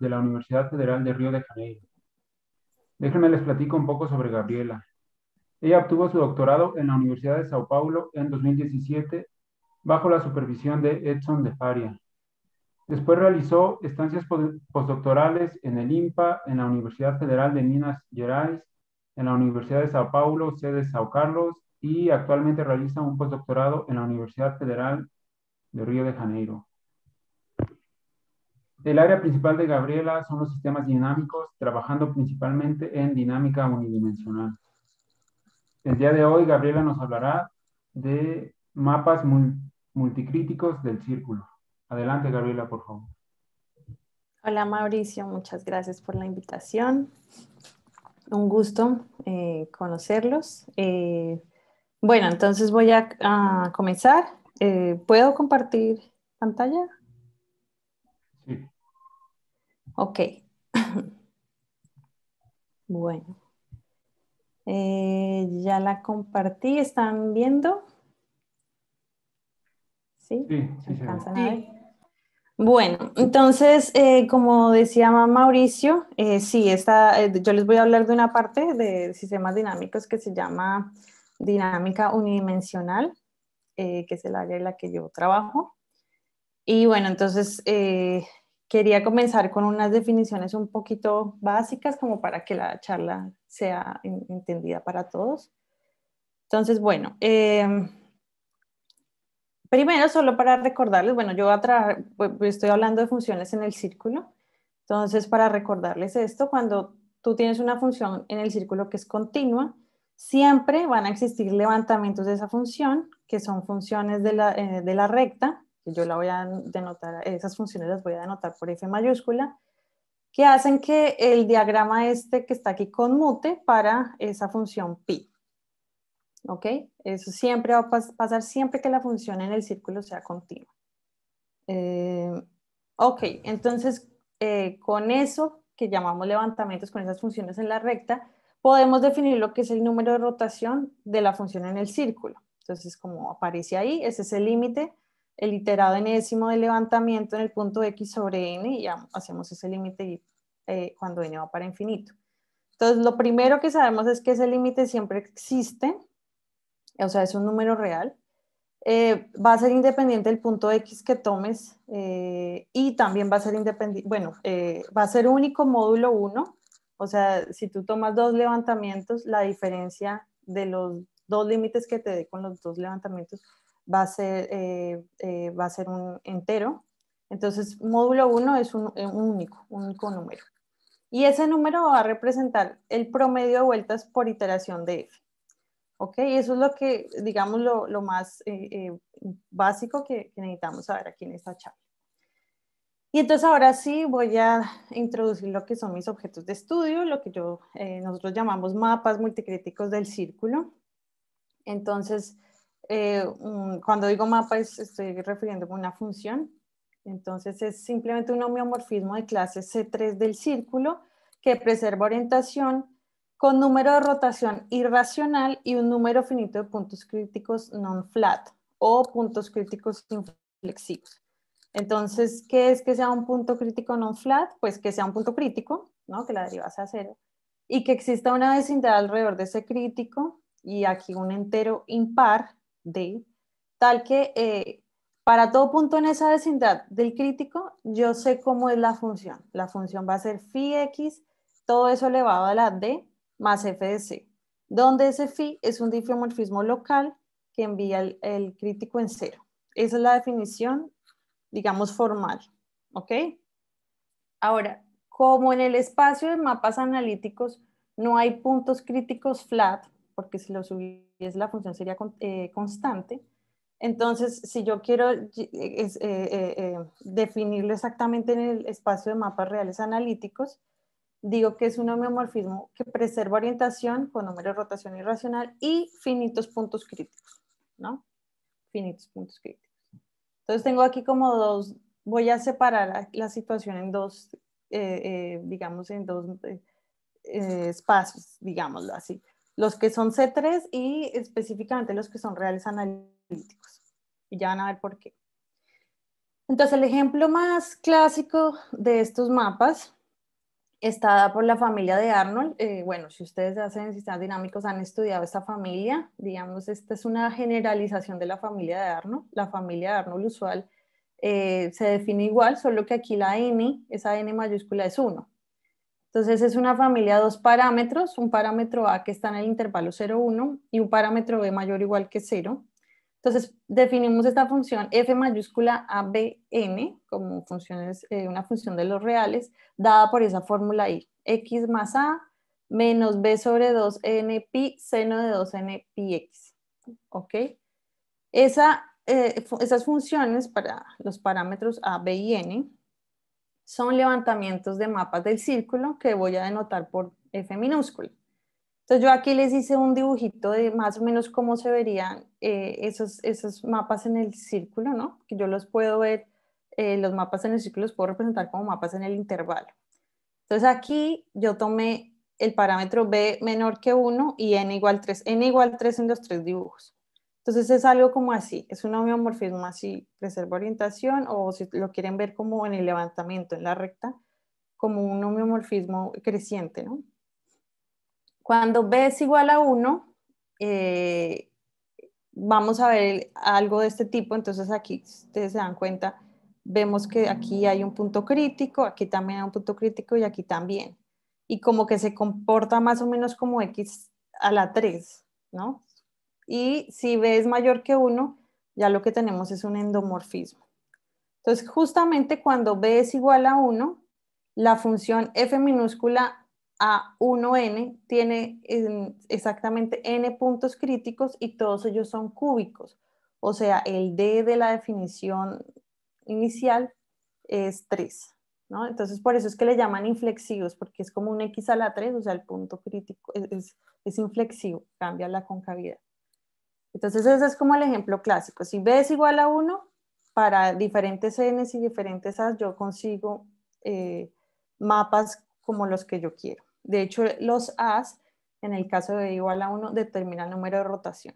de la Universidad Federal de Río de Janeiro. Déjenme les platico un poco sobre Gabriela. Ella obtuvo su doctorado en la Universidad de Sao Paulo en 2017 bajo la supervisión de Edson de Faria. Después realizó estancias postdoctorales en el IMPA, en la Universidad Federal de Minas Gerais, en la Universidad de Sao Paulo, sede Sao Carlos, y actualmente realiza un postdoctorado en la Universidad Federal de Río de Janeiro. El área principal de Gabriela son los sistemas dinámicos, trabajando principalmente en dinámica unidimensional. El día de hoy Gabriela nos hablará de mapas multicríticos del círculo. Adelante Gabriela, por favor. Hola Mauricio, muchas gracias por la invitación. Un gusto eh, conocerlos. Eh, bueno, entonces voy a, comenzar. Eh, ¿Puedo compartir pantalla? Ok. bueno. Eh, ya la compartí, ¿están viendo? ¿Sí? sí, sí sí Bueno, entonces, eh, como decía Mauricio, eh, sí, yo les voy a hablar de una parte de sistemas dinámicos que se llama dinámica unidimensional, que es el área en la que yo trabajo. Y bueno, entonces quería comenzar con unas definiciones un poquito básicas como para que la charla sea entendida para todos. Entonces, bueno, em, primero solo para recordarles, bueno, yo estoy hablando de funciones en el círculo, entonces para recordarles esto, cuando tú tienes una función en el círculo que es continua, siempre van a existir levantamientos de esa función, que son funciones de la, eh, de la recta, yo la voy a denotar, esas funciones las voy a denotar por F mayúscula, que hacen que el diagrama este que está aquí conmute para esa función pi. ¿Ok? Eso siempre va a pasar siempre que la función en el círculo sea continua. Eh, ok, entonces eh, con eso que llamamos levantamientos, con esas funciones en la recta, podemos definir lo que es el número de rotación de la función en el círculo. Entonces, como aparece ahí, ese es el límite el iterado enésimo de levantamiento en el punto x sobre n y ya hacemos ese límite eh, cuando n va para infinito. Entonces, lo primero que sabemos es que ese límite siempre existe, o sea, es un número real. Eh, va a ser independiente del punto X que tomes eh, y también va a ser independiente, bueno, eh, va a ser único módulo 1, o sea, si tú tomas dos levantamientos, la diferencia de los dos límites que te dé con los dos levantamientos va a ser, eh, eh, va a ser un entero. Entonces, módulo 1 es eh, un, único, un único número. Y ese número va a representar el promedio de vueltas por iteración de f. ¿Ok? Eso es lo que, digamos, lo, más básico que, necesitamos saber aquí en esta charla. Y entonces ahora sí voy a introducir lo que son mis objetos de estudio, lo que yo, nosotros llamamos mapas multicríticos del círculo. Entonces, eh, cuando digo mapa estoy refiriéndome a una función. Entonces es simplemente un homeomorfismo de clase C3 del círculo que preserva orientación con número de rotación irracional y un número finito de puntos críticos non-flat o puntos críticos inflexivos. Entonces, ¿qué es que sea un punto crítico non-flat? Pues que sea un punto crítico, ¿no? que la deriva sea cero, y que exista una vecindad alrededor de ese crítico y aquí un entero impar de, tal que eh, para todo punto en esa vecindad del crítico, yo sé cómo es la función. La función va a ser phi x, todo eso elevado a la d más f de c, donde ese phi es un difeomorfismo local que envía el, crítico en cero. Esa es la definición, digamos, formal. ¿Ok? Ahora, como en el espacio de mapas analíticos no hay puntos críticos flat, porque si lo subiese la función sería eh, constante. Entonces, si yo quiero eh, eh, definirlo exactamente en el espacio de mapas reales analíticos, digo que es un homeomorfismo que preserva orientación con número de rotación irracional y finitos puntos críticos, ¿no? Finitos puntos críticos. Entonces tengo aquí como dos, voy a separar la, situación en dos, digamos, en dos espacios, digámoslo así los que son C3 y específicamente los que son reales analíticos. Y ya van a ver por qué. Entonces, el ejemplo más clásico de estos mapas está dado por la familia de Arnold. Eh, bueno, si ustedes hacen sistemas dinámicos, han estudiado esta familia. Digamos, esta es una generalización de la familia de Arnold. La familia de Arnold usual eh, se define igual, solo que aquí la n, esa n mayúscula es 1. Entonces es una familia de dos parámetros, un parámetro A que está en el intervalo 1 y un parámetro B mayor o igual que 0. Entonces definimos esta función f mayúscula ABN como funciones, eh, una función de los reales dada por esa fórmula I, x más a menos b sobre 2n pi seno de 2n pi x. ¿Ok? Eh, esas funciones para los parámetros a, b y n son levantamientos de mapas del círculo que voy a denotar por F minúscula. Entonces yo aquí les hice un dibujito de más o menos cómo se verían eh, esos, esos mapas en el círculo, ¿no? Que yo los puedo ver, eh, los mapas en el círculo los puedo representar como mapas en el intervalo. Entonces aquí yo tomé el parámetro b menor que 1 y n igual 3. n igual 3 en los tres dibujos. Entonces es algo como así, es un homeomorfismo así, preserva orientación o si lo quieren ver como en el levantamiento, en la recta, como un homeomorfismo creciente. ¿no? Cuando B es igual a 1, eh, vamos a ver algo de este tipo, entonces aquí ustedes se dan cuenta, vemos que aquí hay un punto crítico, aquí también hay un punto crítico y aquí también. Y como que se comporta más o menos como X a la 3, ¿no? Y si B es mayor que 1, ya lo que tenemos es un endomorfismo. Entonces, justamente cuando B es igual a 1, la función f minúscula a 1n tiene exactamente n puntos críticos y todos ellos son cúbicos. O sea, el d de la definición inicial es 3. ¿no? Entonces, por eso es que le llaman inflexivos, porque es como un x a la 3, o sea, el punto crítico es inflexivo, cambia la concavidad. Entonces ese es como el ejemplo clásico. Si B es igual a 1, para diferentes N y diferentes as, yo consigo eh, mapas como los que yo quiero. De hecho, los As, en el caso de igual a 1, determina el número de rotación.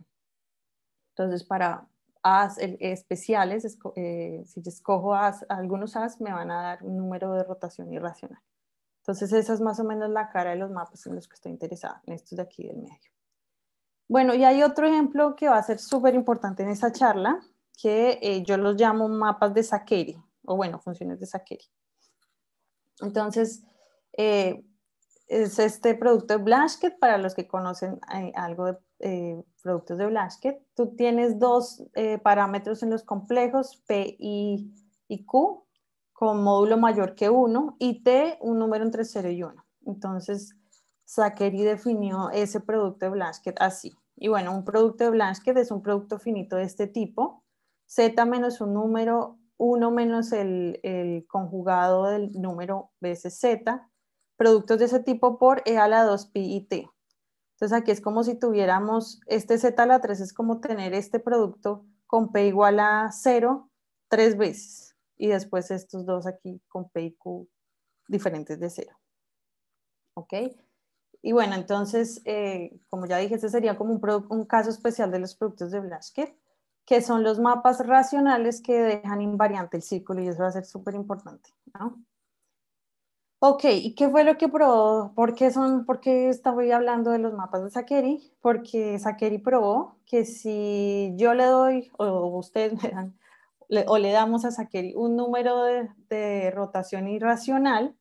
Entonces, para As especiales, eh, si yo escojo algunos As, me van a dar un número de rotación irracional. Entonces, esa es más o menos la cara de los mapas en los que estoy interesada, en estos de aquí del medio. Bueno, y hay otro ejemplo que va a ser súper importante en esta charla, que eh, yo los llamo mapas de Sakeri, o bueno, funciones de Sakeri. Entonces, eh, es este producto de que para los que conocen eh, algo de productos de Blasket, tú tienes dos parámetros en los complejos, P y, y, Q, con módulo mayor que 1, y T, un número entre 0 y 1. Entonces, Zachary definió ese producto de Blanchett así. Y bueno, un producto de Blanchett es un producto finito de este tipo. Z menos un número, 1 menos el, el, conjugado del número veces Z. Productos de ese tipo por E a la 2, pi y T. Entonces aquí es como si tuviéramos, este Z a la 3 es como tener este producto con P igual a 0 tres veces. Y después estos dos aquí con P y Q diferentes de 0. ¿Ok? Y bueno, entonces, eh, como ya dije, este sería como un, caso especial de los productos de Blaschke, que son los mapas racionales que dejan invariante el círculo y eso va a ser súper importante, ¿no? Ok, ¿y qué fue lo que probó? ¿Por qué, son, por qué hablando de los mapas de Saqueri? Porque Saqueri probó que si yo le doy, o ustedes me dan, o le damos a Saqueri un número de rotación irracional,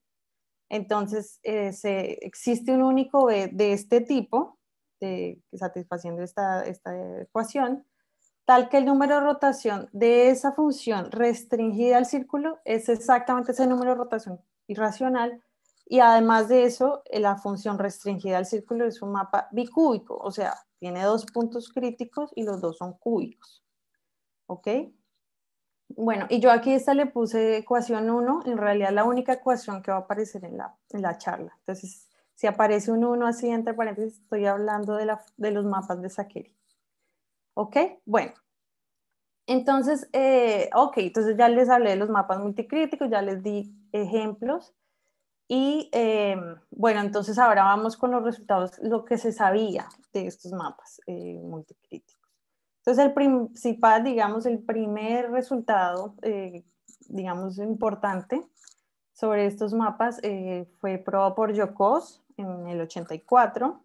entonces, eh, existe un único de, de este tipo, de, satisfaciendo esta, esta ecuación, tal que el número de rotación de esa función restringida al círculo es exactamente ese número de rotación irracional y además de eso, eh, la función restringida al círculo es un mapa bicúbico, o sea, tiene dos puntos críticos y los dos son cúbicos. ¿Ok? Bueno, y yo aquí esta le puse ecuación 1, en realidad la única ecuación que va a aparecer en la, charla. Entonces, si aparece un 1 así entre paréntesis, estoy hablando de, los mapas de Saqueri. ¿Ok? Bueno. Entonces, eh, ok, entonces ya les hablé de los mapas multicríticos, ya les di ejemplos. Y em, bueno, entonces ahora vamos con los resultados, lo que se sabía de estos mapas eh, multicríticos. Entonces, el principal, digamos, el primer resultado, eh, digamos, importante sobre estos mapas eh, fue probado por Yokos en el 84.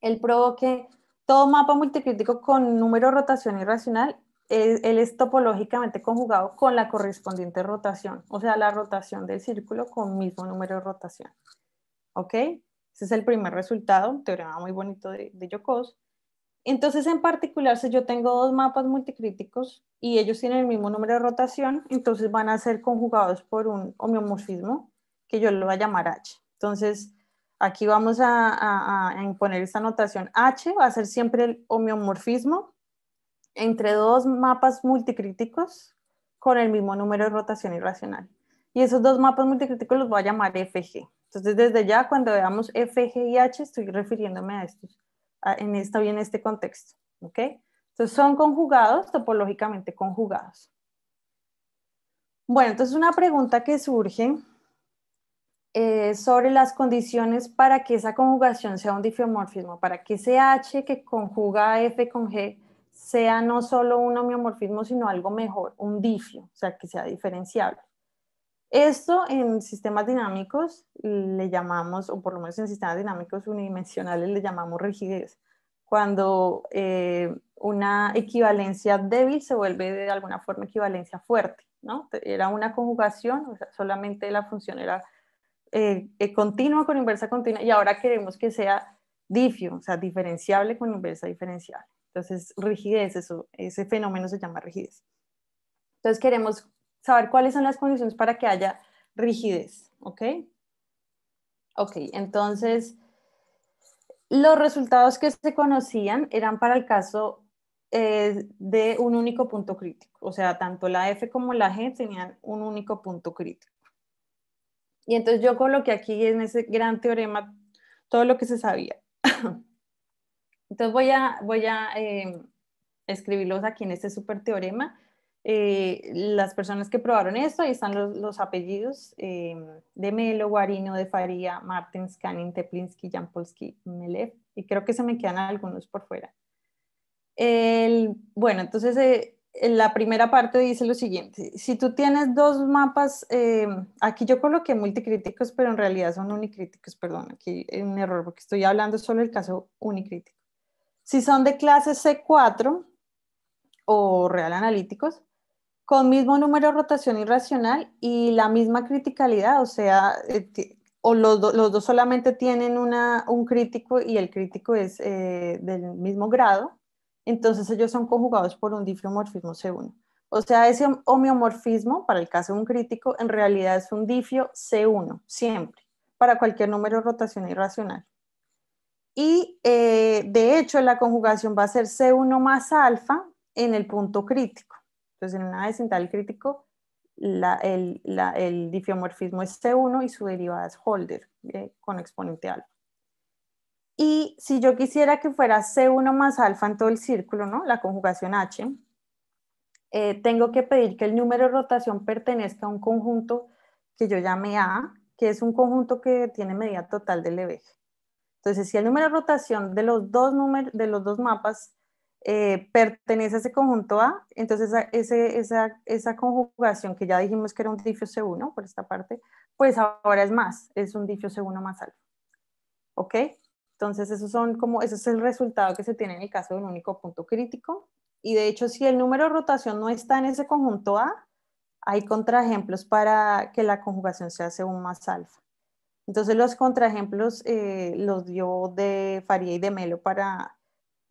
Él probó que todo mapa multicrítico con número de rotación irracional, eh, él es topológicamente conjugado con la correspondiente rotación, o sea, la rotación del círculo con mismo número de rotación. ¿Ok? Ese es el primer resultado, un teorema muy bonito de, de entonces, en particular, si yo tengo dos mapas multicríticos y ellos tienen el mismo número de rotación, entonces van a ser conjugados por un homeomorfismo que yo lo voy a llamar H. Entonces, aquí vamos a, poner a imponer esta notación. H va a ser siempre el homeomorfismo entre dos mapas multicríticos con el mismo número de rotación irracional. Y esos dos mapas multicríticos los voy a llamar FG. Entonces, desde ya, cuando veamos FG y H, estoy refiriéndome a estos en esta bien en este contexto. ¿ok? Entonces son conjugados, topológicamente conjugados. Bueno, entonces una pregunta que surge eh, sobre las condiciones para que esa conjugación sea un difeomorfismo, para que ese H que conjuga F con G sea no solo un homeomorfismo, sino algo mejor, un difio, o sea, que sea diferenciable. Esto en sistemas dinámicos le llamamos, o por lo menos en sistemas dinámicos unidimensionales le llamamos rigidez, cuando eh, una equivalencia débil se vuelve de alguna forma equivalencia fuerte, ¿no? Era una conjugación, solamente la función era eh, eh, continua con inversa continua, y ahora queremos que sea difio, o sea, diferenciable con inversa diferenciable. Entonces, rigidez, ese fenómeno se llama rigidez. Entonces, queremos saber cuáles son las condiciones para que haya rigidez, ¿ok? Ok, entonces, los resultados que se conocían eran para el caso eh, de un único punto crítico, o sea, tanto la F como la G tenían un único punto crítico. Y entonces yo coloqué aquí en ese gran teorema todo lo que se sabía. Entonces voy a, voy a eh, escribirlos aquí en este super teorema eh, las personas que probaron esto, ahí están los, apellidos eh, de Melo, Guarino, de Faría, Martens, Canning, Teplinski, Jampolsky, Melev, y creo que se me quedan algunos por fuera. bueno, entonces eh, la primera parte dice lo siguiente, si tú tienes dos mapas, aquí yo coloqué multicríticos, pero en realidad son unicríticos, perdón, aquí un error porque estoy hablando solo del caso unicrítico. Si son de clase C4 o real analíticos, con mismo número de rotación irracional y la misma criticalidad, o sea, eh, o los, dos solamente tienen una, un crítico y el crítico es eh, del mismo grado, entonces ellos son conjugados por un difeomorfismo C1. O sea, ese homeomorfismo, para el caso de un crítico, en realidad es un difio C1, siempre, para cualquier número de rotación irracional. Y eh, de hecho, la conjugación va a ser C1 más alfa en el punto crítico. Entonces, en una vecintal crítico, el, la, el, difiomorfismo es C1 y su derivada es Holder eh, con exponente alfa. Y si yo quisiera que fuera C1 más alfa en todo el círculo, ¿no? la conjugación H, eh, tengo que pedir que el número de rotación pertenezca a un conjunto que yo llame A, que es un conjunto que tiene medida total del eje. Entonces, si el número de rotación de los dos, número, de los dos mapas eh, pertenece a ese conjunto A, entonces esa, esa, conjugación que ya dijimos que era un difio C1 por esta parte, pues ahora es más, es un difio C1 más alfa. ¿Ok? Entonces, esos son como, ese es el resultado que se tiene en el caso de un único punto crítico. Y de hecho, si el número de rotación no está en ese conjunto A, hay contraejemplos para que la conjugación sea c más alfa. Entonces, los contraejemplos eh, los dio de Faría y de Melo para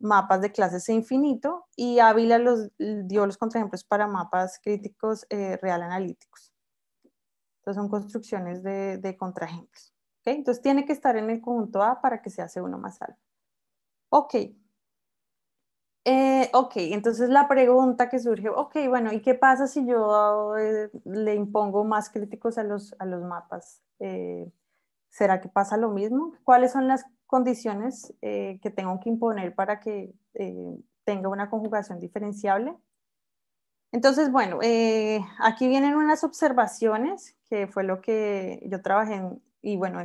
mapas de clases e infinito y Ávila los, dio los contraejemplos para mapas críticos eh, real analíticos. Entonces son construcciones de, de contraejemplos. Entonces tiene que estar en el conjunto A para que se hace uno más alto. Ok. Eh, ok, entonces la pregunta que surge, ok, bueno, ¿y qué pasa si yo eh, le impongo más críticos a los, a los mapas? ¿Será que pasa lo mismo? ¿Cuáles son las condiciones eh, que tengo que imponer para que eh, tenga una conjugación diferenciable. Entonces, bueno, eh, aquí vienen unas observaciones, que fue lo que yo trabajé y bueno,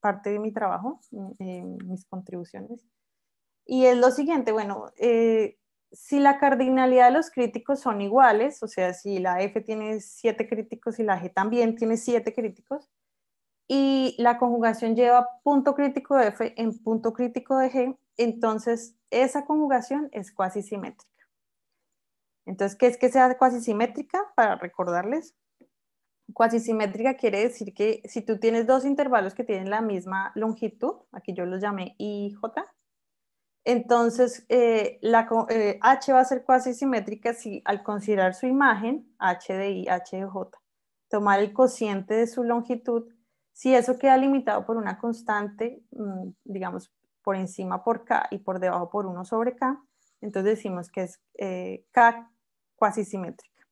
parte de mi trabajo, mis contribuciones. Y es lo siguiente, bueno, si la cardinalidad de los críticos son iguales, o sea, si la F tiene siete críticos y la G también tiene siete críticos, y la conjugación lleva punto crítico de F en punto crítico de G, entonces esa conjugación es cuasi simétrica. Entonces, ¿qué es que sea cuasi simétrica? Para recordarles, cuasi simétrica quiere decir que si tú tienes dos intervalos que tienen la misma longitud, aquí yo los llamé J, entonces eh, la, eh, H va a ser cuasi simétrica si al considerar su imagen, H de I, H de J, tomar el cociente de su longitud si eso queda limitado por una constante, mm, digamos, por encima por K y por debajo por 1 sobre K, entonces decimos que es eh, K cuasi simétrica.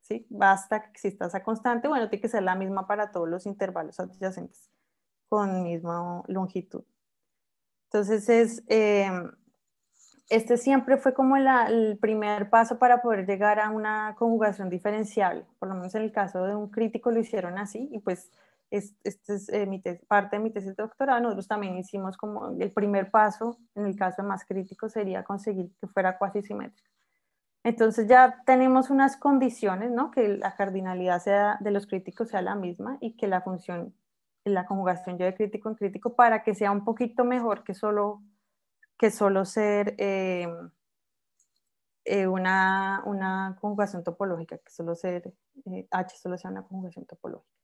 ¿sí? Basta que exista esa constante, bueno, tiene que ser la misma para todos los intervalos adyacentes con misma longitud. Entonces es... Eh, este siempre fue como el primer paso para poder llegar a una conjugación diferenciable, por lo menos en el caso de un crítico lo hicieron así y pues es, este es eh, parte de mi tesis doctoral, nosotros también hicimos como el primer paso, en el caso más crítico, sería conseguir que fuera cuasi simétrica. Entonces ya tenemos unas condiciones, ¿no? Que la cardinalidad sea, de los críticos sea la misma y que la función, la conjugación yo de crítico en crítico para que sea un poquito mejor que solo, que solo ser eh, eh, una, una, conjugación topológica, que solo ser, H solo sea una conjugación topológica.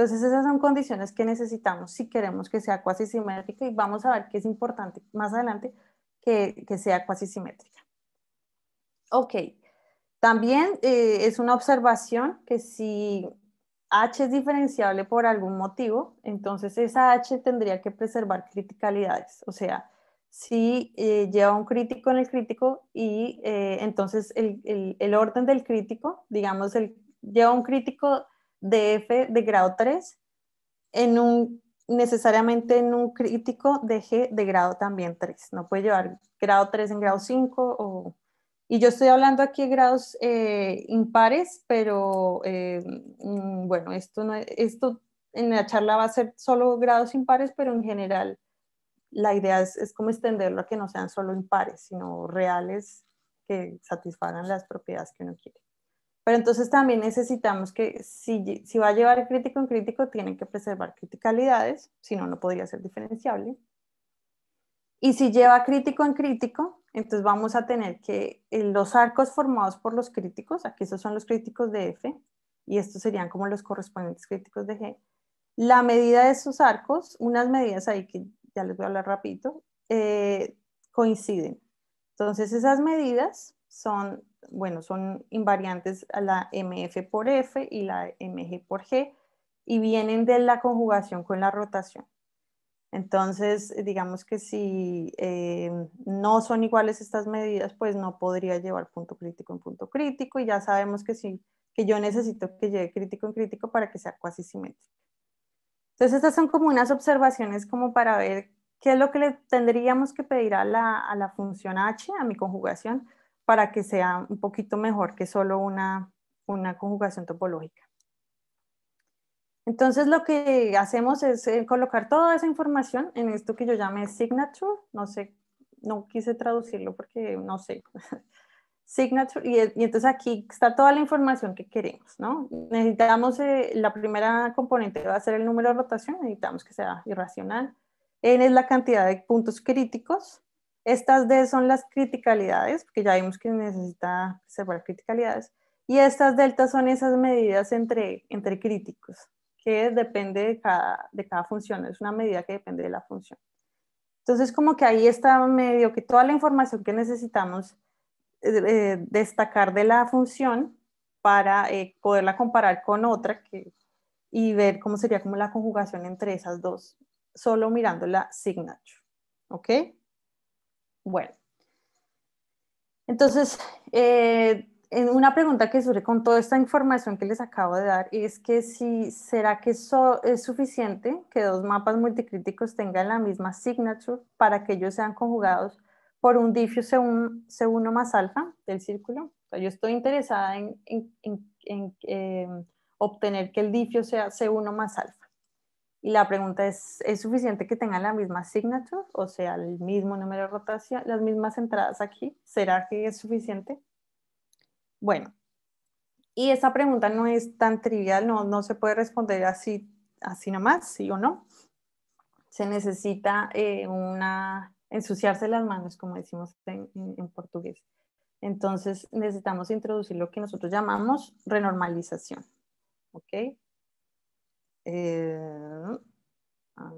Entonces esas son condiciones que necesitamos si queremos que sea cuasi simétrica y vamos a ver que es importante más adelante que, que sea cuasi simétrica. Ok, también eh, es una observación que si H es diferenciable por algún motivo, entonces esa H tendría que preservar criticalidades, o sea, si eh, lleva un crítico en el crítico y eh, entonces el, el, el, orden del crítico, digamos, el, lleva un crítico F de grado 3 en un necesariamente en un crítico de G de grado también 3. No puede llevar grado 3 en grado 5 Y yo estoy hablando aquí de grados eh, impares, pero eh, mm, bueno, esto, esto en la charla va a ser solo grados impares, pero en general la idea es, es como extenderlo a que no sean solo impares, sino reales que satisfagan las propiedades que uno quiere. Pero entonces también necesitamos que si, si va a llevar crítico en crítico, tiene que preservar criticalidades, si no, no podría ser diferenciable. Y si lleva crítico en crítico, entonces vamos a tener que eh, los arcos formados por los críticos, aquí esos son los críticos de F, y estos serían como los correspondientes críticos de G, la medida de esos arcos, unas medidas ahí que ya les voy a hablar rapidito, eh, coinciden. Entonces esas medidas son bueno, son invariantes a la MF por F y la MG por G y vienen de la conjugación con la rotación. Entonces, digamos que si eh, no son iguales estas medidas, pues no podría llevar punto crítico en punto crítico y ya sabemos que, sí, que yo necesito que llegue crítico en crítico para que sea cuasi simétrico. Entonces, estas son como unas observaciones como para ver qué es lo que le tendríamos que pedir a la, a la función h, a mi conjugación, para que sea un poquito mejor que solo una, conjugación topológica. Entonces lo que hacemos es eh, colocar toda esa información en esto que yo llamé signature, no sé, no quise traducirlo porque no sé, signature, y, entonces aquí está toda la información que queremos, ¿no? Necesitamos, eh, la primera componente va a ser el número de rotación, necesitamos que sea irracional. N es la cantidad de puntos críticos, estas D son las criticalidades, porque ya vimos que necesita separar criticalidades. Y estas deltas son esas medidas entre, entre críticos, que depende de cada, de cada función, es una medida que depende de la función. Entonces, como que ahí está medio que toda la información que necesitamos eh, eh, destacar de la función para eh, poderla comparar con otra y ver cómo sería como la conjugación entre esas dos, solo mirando la signature. ¿Ok? Bueno, entonces, eh, una pregunta que surge con toda esta información que les acabo de dar es que si será que eso es suficiente que dos mapas multicríticos tengan la misma signature para que ellos sean conjugados por un difio C1 más alfa del círculo. yo estoy interesada en, eh, obtener que el difio sea C1 más alfa. Y la pregunta es, ¿es suficiente que tenga la misma signature? O sea, el mismo número de rotación, las mismas entradas aquí. ¿Será que es suficiente? Bueno, y esa pregunta no es tan trivial, no, se puede responder así, así nomás, sí o no. Se necesita eh, una, ensuciarse las manos, como decimos en, en portugués. Entonces necesitamos introducir lo que nosotros llamamos renormalización. ¿Ok? Eh, ah,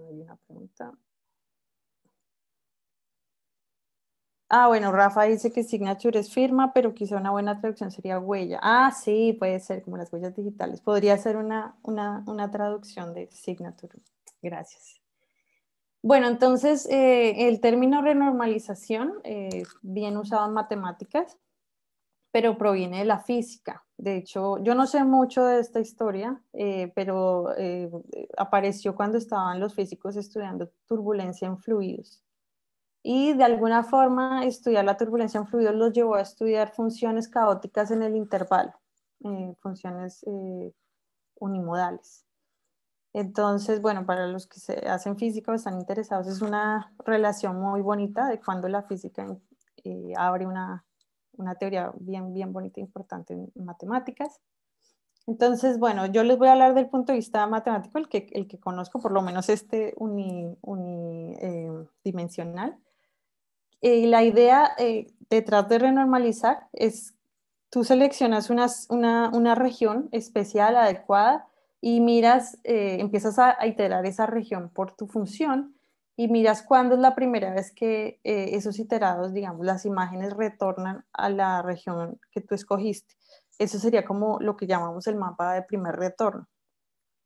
bueno, Rafa dice que signature es firma, pero quizá una buena traducción sería huella. Ah, sí, puede ser como las huellas digitales. Podría ser una, traducción de signature. Gracias. Bueno, entonces eh, el término renormalización, es eh, bien usado en matemáticas, pero proviene de la física. De hecho, yo no sé mucho de esta historia, eh, pero eh, eh, apareció cuando estaban los físicos estudiando turbulencia en fluidos. Y de alguna forma estudiar la turbulencia en fluidos los llevó a estudiar funciones caóticas en el intervalo, funciones unimodales. Entonces, bueno, para los que se hacen físicos o están interesados, es una relación muy bonita de cuando la física abre una una teoría bien, bien bonita e importante en matemáticas. Entonces, bueno, yo les voy a hablar del punto de vista matemático, el que, conozco, por lo menos este unidimensional. Uni, eh, eh, la idea eh, detrás de renormalizar es, tú seleccionas una, región especial, adecuada, y miras, empiezas a iterar esa región por tu función y miras cuándo es la primera vez que eh, esos iterados, digamos, las imágenes retornan a la región que tú escogiste. Eso sería como lo que llamamos el mapa de primer retorno.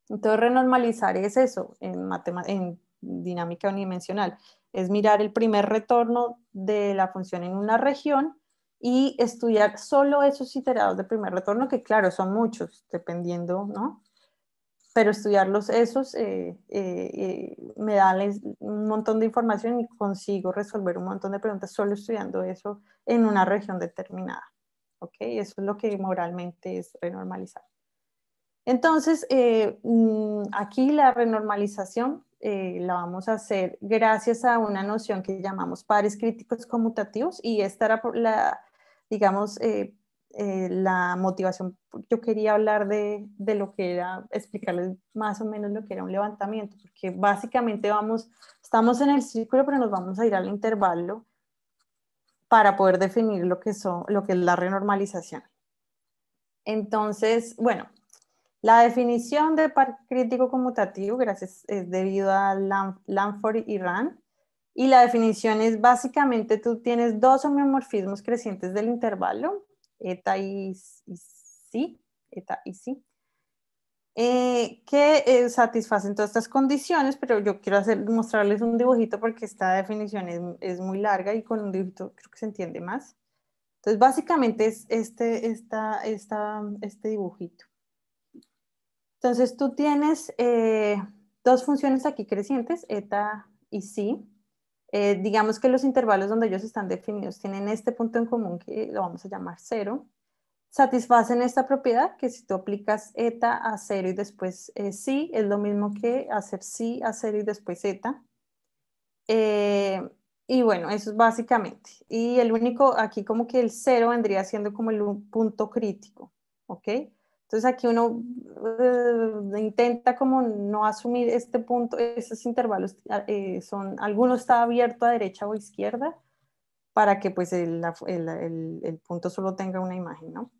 Entonces, renormalizar es eso en, en dinámica unidimensional. Es mirar el primer retorno de la función en una región y estudiar solo esos iterados de primer retorno, que claro, son muchos, dependiendo, ¿no? pero estudiarlos esos eh, eh, eh, me da un montón de información y consigo resolver un montón de preguntas solo estudiando eso en una región determinada. ¿Ok? Eso es lo que moralmente es renormalizar. Entonces, mm, aquí la renormalización la vamos a hacer gracias a una noción que llamamos pares críticos conmutativos y esta era la, digamos, eh, la motivación, yo quería hablar de, lo que era, explicarles más o menos lo que era un levantamiento, porque básicamente vamos, estamos en el círculo, pero nos vamos a ir al intervalo para poder definir lo que, lo que es la renormalización. Entonces, bueno, la definición de par crítico conmutativo, gracias, es debido a Lam Lamford y Rand, y la definición es básicamente tú tienes dos homeomorfismos crecientes del intervalo ETA y, y sí, ETA y sí, eh, que eh, satisfacen todas estas condiciones, pero yo quiero hacer, mostrarles un dibujito porque esta definición es, muy larga y con un dibujito creo que se entiende más. Entonces, básicamente es este, esta, esta, este dibujito. Entonces, tú tienes eh, dos funciones aquí crecientes, eta y si, eh, digamos que los intervalos donde ellos están definidos tienen este punto en común que lo vamos a llamar cero. Satisfacen esta propiedad que si tú aplicas eta a cero y después eh, sí, es lo mismo que hacer sí a cero y después eta. Eh, y bueno, eso es básicamente. Y el único, aquí como que el cero vendría siendo como el punto crítico, ¿ok? Entonces aquí uno eh, intenta como no asumir este punto, esos intervalos eh, son, alguno está abierto a derecha o izquierda para que pues el, punto solo tenga una imagen, ¿no?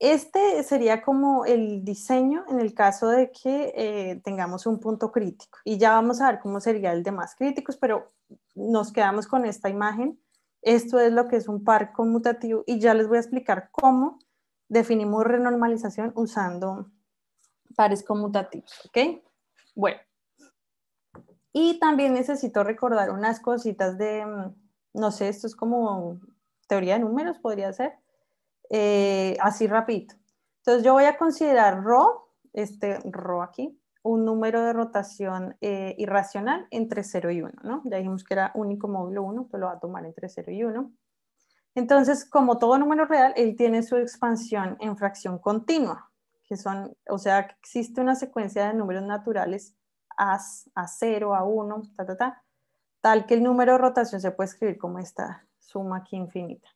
Este sería como el diseño en el caso de que eh, tengamos un punto crítico. Y ya vamos a ver cómo sería el de más críticos, pero nos quedamos con esta imagen. Esto es lo que es un par conmutativo y ya les voy a explicar cómo definimos renormalización usando pares conmutativos, ¿ok? Bueno. Y también necesito recordar unas cositas de, mm, no sé, esto es como teoría de números, podría ser, eh, así rapidito. Entonces yo voy a considerar ρ, este ρ aquí, un número de rotación eh, irracional entre 0 y 1, ¿no? Ya dijimos que era único módulo 1, pero pues lo va a tomar entre 0 y 1. Entonces, como todo número real, él tiene su expansión en fracción continua, que son, o sea, existe una secuencia de números naturales a, a 0, a 1, ta, ta, ta, tal que el número de rotación se puede escribir como esta suma aquí infinita.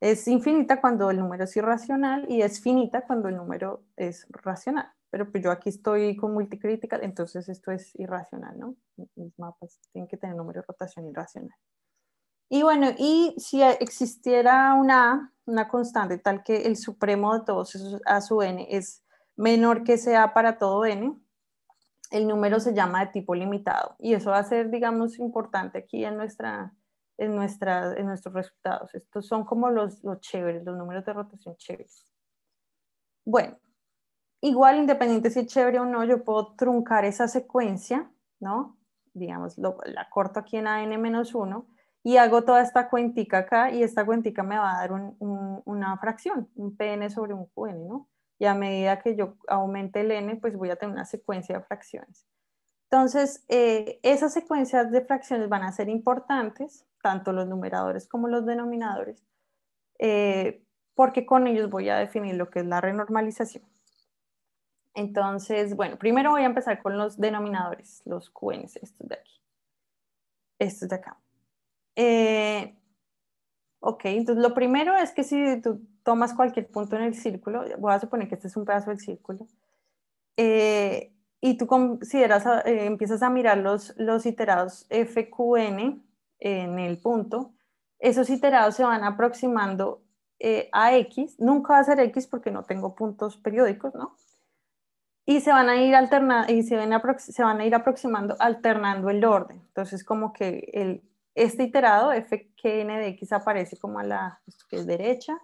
Es infinita cuando el número es irracional y es finita cuando el número es racional. Pero pues, yo aquí estoy con multicrítica, entonces esto es irracional, ¿no? Mis mapas tienen que tener número de rotación irracional. Y bueno, y si existiera una, una constante tal que el supremo de todos esos a su n es menor que sea para todo n, el número se llama de tipo limitado. Y eso va a ser, digamos, importante aquí en, nuestra, en, en nuestros resultados. Estos son como los, los chéveres, los números de rotación chéveres. Bueno, igual independiente si es chévere o no, yo puedo truncar esa secuencia, ¿no? Digamos, la corto aquí en a menos 1 y hago toda esta cuentica acá y esta cuentica me va a dar una fracción, un PN sobre un QN, ¿no? Y a medida que yo aumente el N, pues voy a tener una secuencia de fracciones. Entonces, eh, esas secuencias de fracciones van a ser importantes, tanto los numeradores como los denominadores, eh, porque con ellos voy a definir lo que es la renormalización. Entonces, bueno, primero voy a empezar con los denominadores, los QNs, estos de aquí, estos de acá. Eh, ok, entonces lo primero es que si tú tomas cualquier punto en el círculo, voy a suponer que este es un pedazo del círculo, eh, y tú consideras, eh, empiezas a mirar los, los iterados FQN en el punto, esos iterados se van aproximando eh, a X, nunca va a ser X porque no tengo puntos periódicos, ¿no? Y se van a ir alternando, y se, se van a ir aproximando alternando el orden. Entonces, como que el este iterado fkn de x aparece como a la esto que es derecha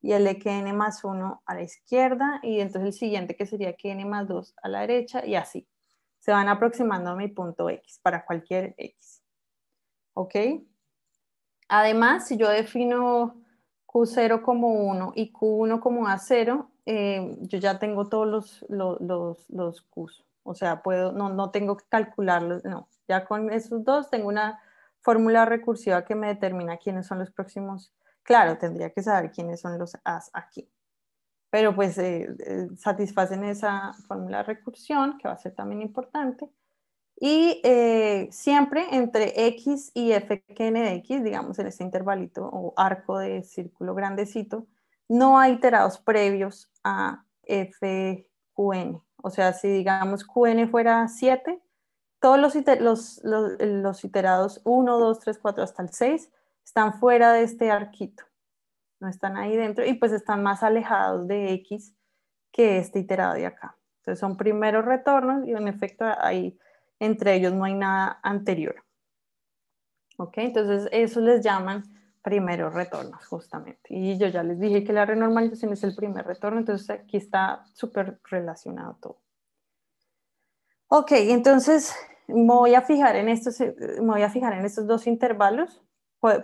y el de kn más 1 a la izquierda y entonces el siguiente que sería kn más 2 a la derecha y así. Se van aproximando a mi punto x para cualquier x. ¿Ok? Además, si yo defino Q0 como 1 y Q1 como A0, eh, yo ya tengo todos los, los, los, Qs. O sea, puedo, no, no tengo que calcularlos, no. Ya con esos dos tengo una fórmula recursiva que me determina quiénes son los próximos. Claro, tendría que saber quiénes son los as aquí. Pero pues eh, eh, satisfacen esa fórmula recursión, que va a ser también importante. Y eh, siempre entre x y fkn de x, digamos en este intervalito o arco de círculo grandecito, no hay iterados previos a fqn. O sea, si digamos qn fuera 7, todos los, eh, iterados 1, 2, 3, 4 hasta el 6 están fuera de este arquito. No están ahí dentro y pues están más alejados de X que este iterado de acá. Entonces son primeros retornos y en efecto ahí entre ellos no hay nada anterior. ¿Ok? Entonces eso les llaman primeros retornos justamente. Y yo ya les dije que la renormalización es el primer retorno, entonces aquí está súper relacionado todo. Ok, entonces me voy a fijar en estos, eh, me voy a fijar en estos dos intervalos.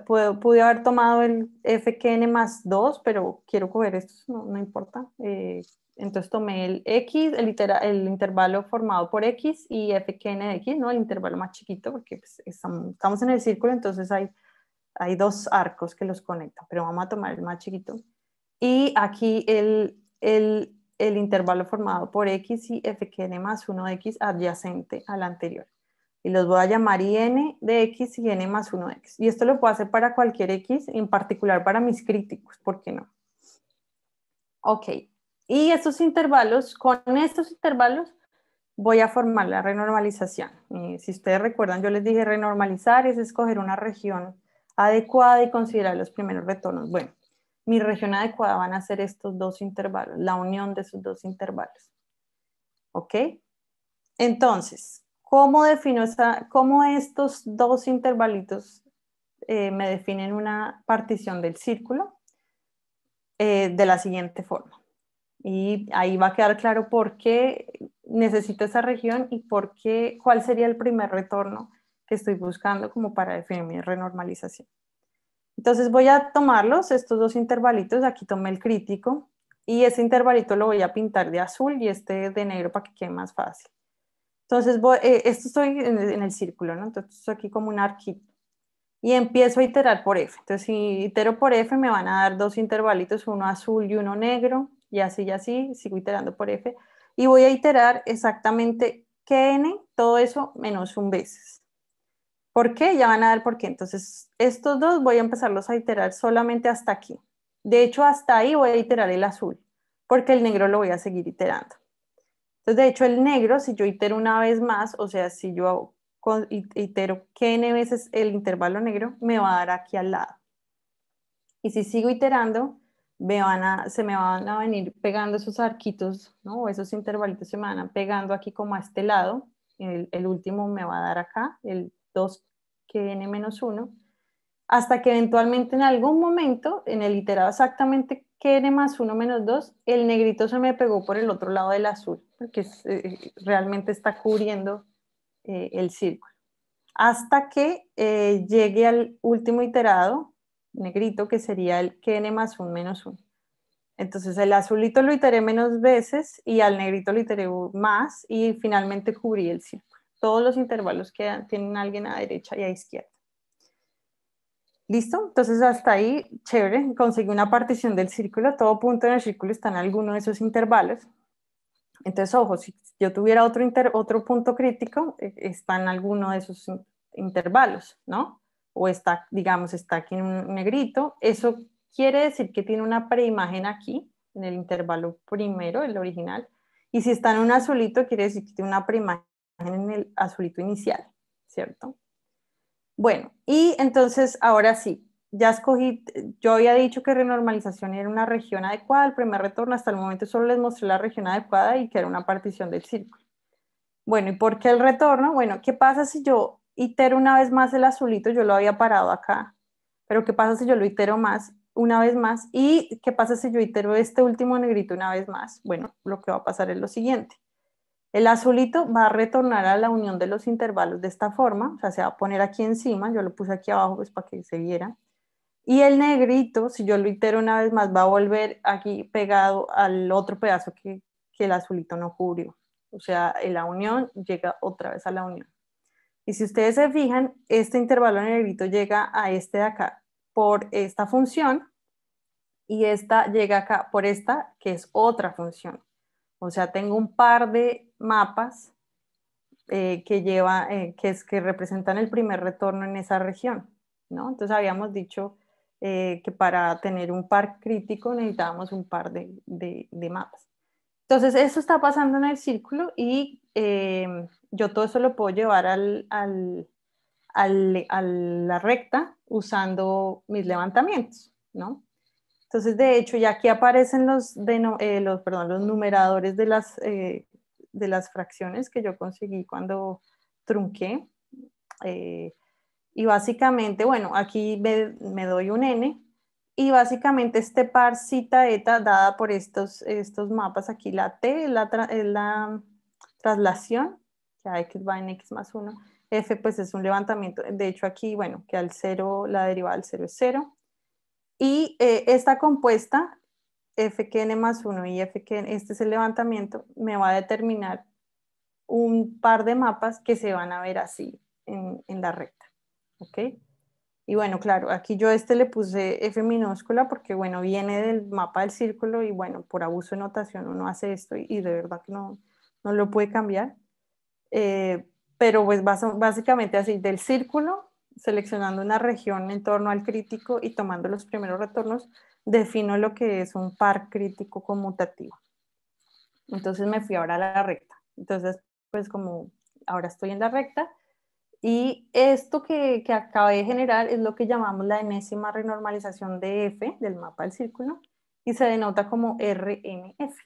Pude, haber tomado el FQN más 2, pero quiero coger estos, no, importa. Eh, entonces tomé el X, el, el, intervalo formado por X y FQN de X, ¿no? El intervalo más chiquito, porque pues, estamos en el círculo, entonces hay, hay dos arcos que los conectan, pero vamos a tomar el más chiquito. Y aquí el, el el intervalo formado por x y f que n más 1x adyacente al anterior. Y los voy a llamar n de x y n más 1x. Y esto lo puedo hacer para cualquier x, en particular para mis críticos, ¿por qué no? Ok, y estos intervalos, con estos intervalos voy a formar la renormalización. si ustedes recuerdan, yo les dije renormalizar es escoger una región adecuada y considerar los primeros retornos. Bueno, mi región adecuada van a ser estos dos intervalos, la unión de esos dos intervalos. ¿Ok? Entonces, ¿cómo defino esa, cómo estos dos intervalitos eh, me definen una partición del círculo? Eh, de la siguiente forma. Y ahí va a quedar claro por qué necesito esa región y por qué, cuál sería el primer retorno que estoy buscando como para definir mi renormalización. Entonces voy a tomarlos, estos dos intervalitos, aquí tomé el crítico y ese intervalito lo voy a pintar de azul y este de negro para que quede más fácil. Entonces eh, esto estoy en, el círculo, ¿no? Entonces estoy aquí como un arquito y empiezo a iterar por F. Entonces si itero por F me van a dar dos intervalitos, uno azul y uno negro y así y así, sigo iterando por F y voy a iterar exactamente que n, todo eso menos un veces. ¿Por qué? Ya van a dar por qué. Entonces, estos dos voy a empezarlos a iterar solamente hasta aquí. De hecho, hasta ahí voy a iterar el azul, porque el negro lo voy a seguir iterando. Entonces, de hecho, el negro, si yo itero una vez más, o sea, si yo itero que n veces el intervalo negro, me va a dar aquí al lado. Y si sigo iterando, se me van a venir pegando esos arquitos, ¿no? O esos intervalitos se me van a pegando aquí como a este lado. El, el último me va a dar acá, el 2 que viene menos 1, hasta que eventualmente en algún momento, en el iterado exactamente que n más 1 menos 2, el negrito se me pegó por el otro lado del azul, porque eh, realmente está cubriendo eh, el círculo. Hasta que eh, llegue al último iterado, negrito, que sería el que n más 1 menos 1. Entonces el azulito lo iteré menos veces y al negrito lo iteré más y finalmente cubrí el círculo todos los intervalos que tienen alguien a derecha y a izquierda. ¿Listo? Entonces hasta ahí, chévere, conseguí una partición del círculo, todo punto en el círculo está en alguno de esos intervalos. Entonces, ojo, si yo tuviera otro, otro punto crítico, e, está en alguno de esos intervalos, ¿no? O está, digamos, está aquí en un negrito. Eso quiere decir que tiene una preimagen aquí, en el intervalo primero, el original. Y si está en un azulito, quiere decir que tiene una preimagen en el azulito inicial, ¿cierto? Bueno, y entonces ahora sí, ya escogí, yo había dicho que renormalización era una región adecuada, el primer retorno hasta el momento solo les mostré la región adecuada y que era una partición del círculo. Bueno, ¿y por qué el retorno? Bueno, ¿qué pasa si yo itero una vez más el azulito? Yo lo había parado acá, pero ¿qué pasa si yo lo itero más una vez más? ¿Y qué pasa si yo itero este último negrito una vez más? Bueno, lo que va a pasar es lo siguiente. El azulito va a retornar a la unión de los intervalos de esta forma, o sea, se va a poner aquí encima, yo lo puse aquí abajo pues para que se viera. Y el negrito, si yo lo itero una vez más, va a volver aquí pegado al otro pedazo que, el azulito no cubrió. O sea, la unión llega otra vez a la unión. Y si ustedes se fijan, este intervalo negrito llega a este de acá por esta función y esta llega acá por esta, que es otra función. O sea, tengo un par de mapas eh, que, lleva, eh, que, es, que representan el primer retorno en esa región. ¿no? Entonces habíamos dicho eh, que para tener un par crítico necesitábamos un par de, de, mapas. Entonces eso está pasando en el círculo y em, yo todo eso lo puedo llevar al, al, al, a la recta usando mis levantamientos. ¿no? Entonces, de hecho, ya aquí aparecen los, de, los, perdón, los numeradores de las de las fracciones que yo conseguí cuando trunqué. Eh, y básicamente, bueno, aquí me, doy un n y básicamente este par cita eta dada por estos, estos mapas, aquí la t es la, la, traslación, ya x va en x más 1, f pues es un levantamiento, de hecho aquí, bueno, que al 0, la derivada del 0 es 0. Y eh, esta compuesta n más 1 y Fkn, este es el levantamiento, me va a determinar un par de mapas que se van a ver así en, la recta. ¿Ok? Y bueno, claro, aquí yo este le puse F minúscula porque, bueno, viene del mapa del círculo y, bueno, por abuso de notación uno hace esto y, de verdad que no, no lo puede cambiar. Eh, pero pues básicamente así, del círculo, seleccionando una región en torno al crítico y tomando los primeros retornos, defino lo que es un par crítico conmutativo. Entonces me fui ahora a la recta. Entonces, pues como ahora estoy en la recta, y esto que, que acabé de generar es lo que llamamos la enésima renormalización de F del mapa del círculo y se denota como RMF.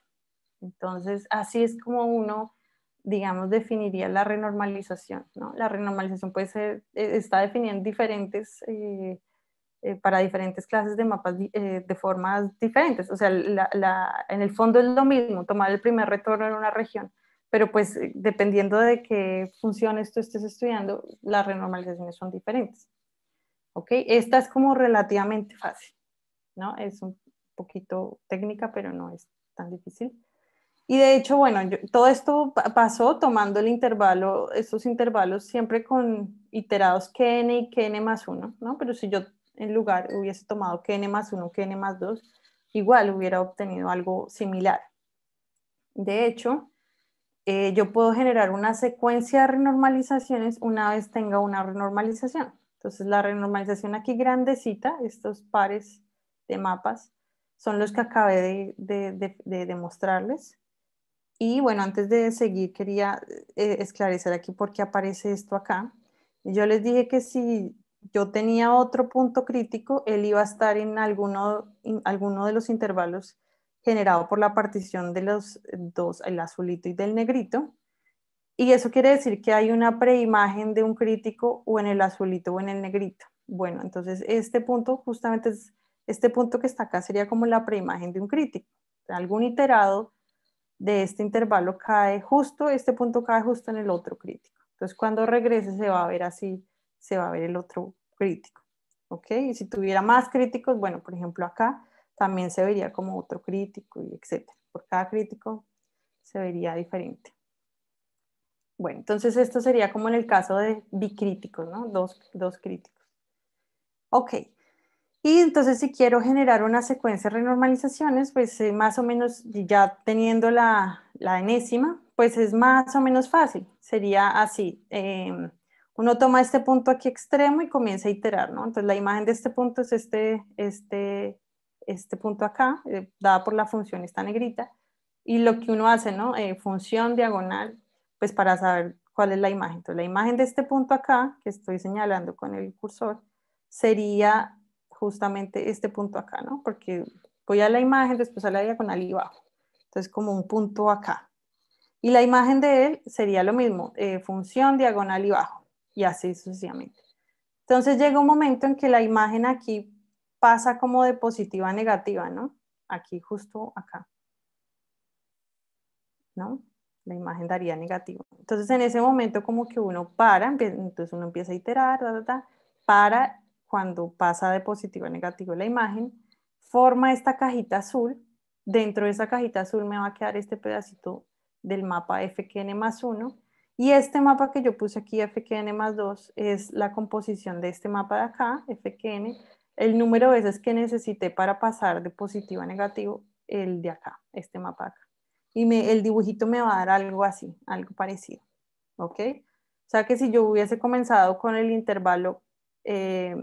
Entonces, así es como uno, digamos, definiría la renormalización. ¿no? La renormalización puede ser, eh, está definida en diferentes... Eh, eh, para diferentes clases de mapas eh, de formas diferentes. O sea, la, en el fondo es lo mismo, tomar el primer retorno en una región, pero pues eh, dependiendo de qué funciones tú estés estudiando, las renormalizaciones son diferentes. ¿Ok? Esta es como relativamente fácil, ¿no? Es un poquito técnica, pero no es tan difícil. Y de hecho, bueno, todo esto pasó tomando el intervalo, estos intervalos siempre con iterados n y n más uno, ¿no? Pero si yo en lugar hubiese tomado que n más 1, n más 2, igual hubiera obtenido algo similar. De hecho, eh, yo puedo generar una secuencia de renormalizaciones una vez tenga una renormalización. Entonces la renormalización aquí grandecita, estos pares de mapas, son los que acabé de, demostrarles Y bueno, antes de seguir quería eh, esclarecer aquí por qué aparece esto acá. Yo les dije que si yo tenía otro punto crítico, él iba a estar en alguno, de los intervalos generado por la partición de los dos, el azulito y del negrito. Y eso quiere decir que hay una preimagen de un crítico o en el azulito o en el negrito. Bueno, entonces este punto justamente es, este punto que está acá sería como la preimagen de un crítico. Algún iterado de este intervalo cae justo, este punto cae justo en el otro crítico. Entonces cuando regrese se va a ver así se va a ver el otro crítico. ¿Ok? Y si tuviera más críticos, bueno, por ejemplo acá también se vería como otro crítico y etcétera. Por cada crítico se vería diferente. Bueno, entonces esto sería como en el caso de bicríticos, ¿no? Dos, críticos. Ok. Y entonces si quiero generar una secuencia de renormalizaciones, pues eh, más o menos ya teniendo la, la, enésima, pues es más o menos fácil. Sería así. Em, uno toma este punto aquí extremo y comienza a iterar, ¿no? Entonces la imagen de este punto es este, este, este punto acá, eh, dada por la función esta negrita, y lo que uno hace, ¿no? Eh, función diagonal, pues para saber cuál es la imagen. Entonces la imagen de este punto acá, que estoy señalando con el cursor, sería justamente este punto acá, ¿no? Porque voy a la imagen, después a la diagonal y bajo. Entonces como un punto acá. Y la imagen de él sería lo mismo, eh, función diagonal y bajo y así sucesivamente. Entonces llega un momento en que la imagen aquí pasa como de positiva a negativa, ¿no? Aquí justo acá. ¿No? La imagen daría negativo. Entonces en ese momento como que uno para, entonces uno empieza a iterar, para cuando pasa de positivo a negativo la imagen, forma esta cajita azul. Dentro de esa cajita azul me va a quedar este pedacito del mapa FQN más 1 y este mapa que yo puse aquí, FQN más 2, es la composición de este mapa de acá, FQN, el número de veces que necesité para pasar de positivo a negativo, el de acá, este mapa de acá. Y me, el dibujito me va a dar algo así, algo parecido, ¿ok? O sea que si yo hubiese comenzado con el intervalo eh,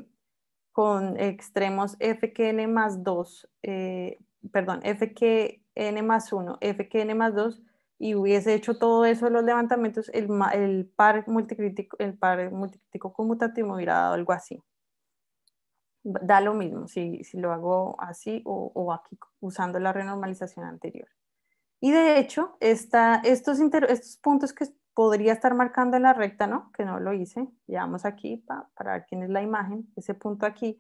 con extremos FQN más 2, eh, perdón, FQN más 1, FQN más 2, y hubiese hecho todo eso los levantamientos, el, el par multicrítico, el par multicrítico conmutativo me hubiera dado algo así. Da lo mismo si, si lo hago así o, o, aquí, usando la renormalización anterior. Y de hecho, esta, estos, estos puntos que podría estar marcando en la recta, ¿no? Que no lo hice. Llevamos aquí para ver quién es la imagen. Ese punto aquí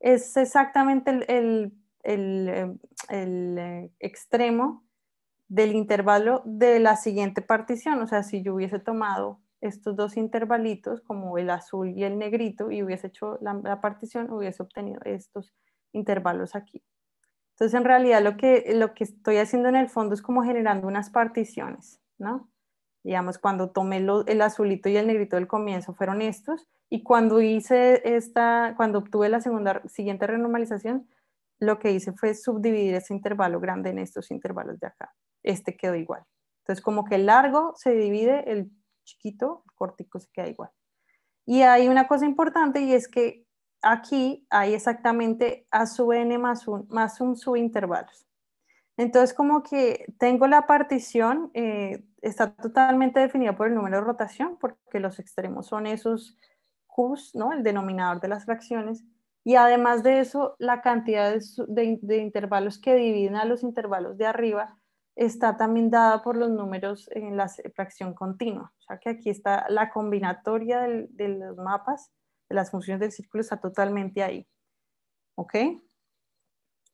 es exactamente el, el, el, eh, el eh, extremo del intervalo de la siguiente partición. O sea, si yo hubiese tomado estos dos intervalitos, como el azul y el negrito, y hubiese hecho la, partición, hubiese obtenido estos intervalos aquí. Entonces, en realidad, lo que, lo que estoy haciendo en el fondo es como generando unas particiones, ¿no? Digamos, cuando tomé el azulito y el negrito del comienzo fueron estos, y cuando hice esta, cuando obtuve la segunda, siguiente renormalización, lo que hice fue subdividir ese intervalo grande en estos intervalos de acá. Este quedó igual. Entonces, como que el largo se divide, el chiquito, el cortico se queda igual. Y hay una cosa importante y es que aquí hay exactamente A sub n más un, más un Entonces, como que tengo la partición, eh, está totalmente definida por el número de rotación, porque los extremos son esos Qs, ¿no? el denominador de las fracciones, y además de eso, la cantidad de, intervalos que dividen a los intervalos de arriba está también dada por los números en la fracción continua. O sea que aquí está la combinatoria de los mapas, de las funciones del círculo, está totalmente ahí. ¿Ok?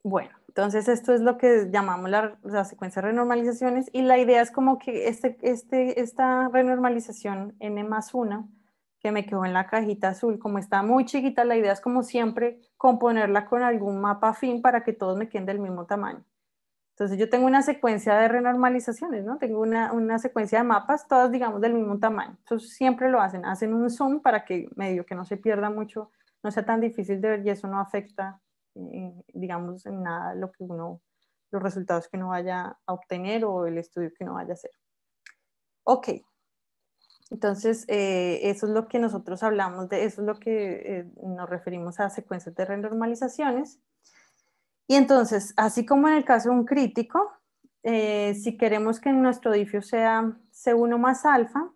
Bueno, entonces esto es lo que llamamos la, secuencia de renormalizaciones y la idea es como que este, este, esta renormalización n más 1 que me quedó en la cajita azul. Como está muy chiquita, la idea es como siempre componerla con algún mapa fin para que todos me queden del mismo tamaño. Entonces yo tengo una secuencia de renormalizaciones, ¿no? Tengo una, una secuencia de mapas, todas digamos del mismo tamaño. Entonces siempre lo hacen, hacen un zoom para que medio que no se pierda mucho, no sea tan difícil de ver y eso no afecta, eh, digamos, en nada lo que uno, los resultados que uno vaya a obtener o el estudio que uno vaya a hacer. Ok, entonces, eh, eso es lo que nosotros hablamos de, eso es lo que eh, nos referimos a secuencias de renormalizaciones. Y entonces, así como en el caso de un crítico, eh, si queremos que nuestro difio sea C1 más alfa,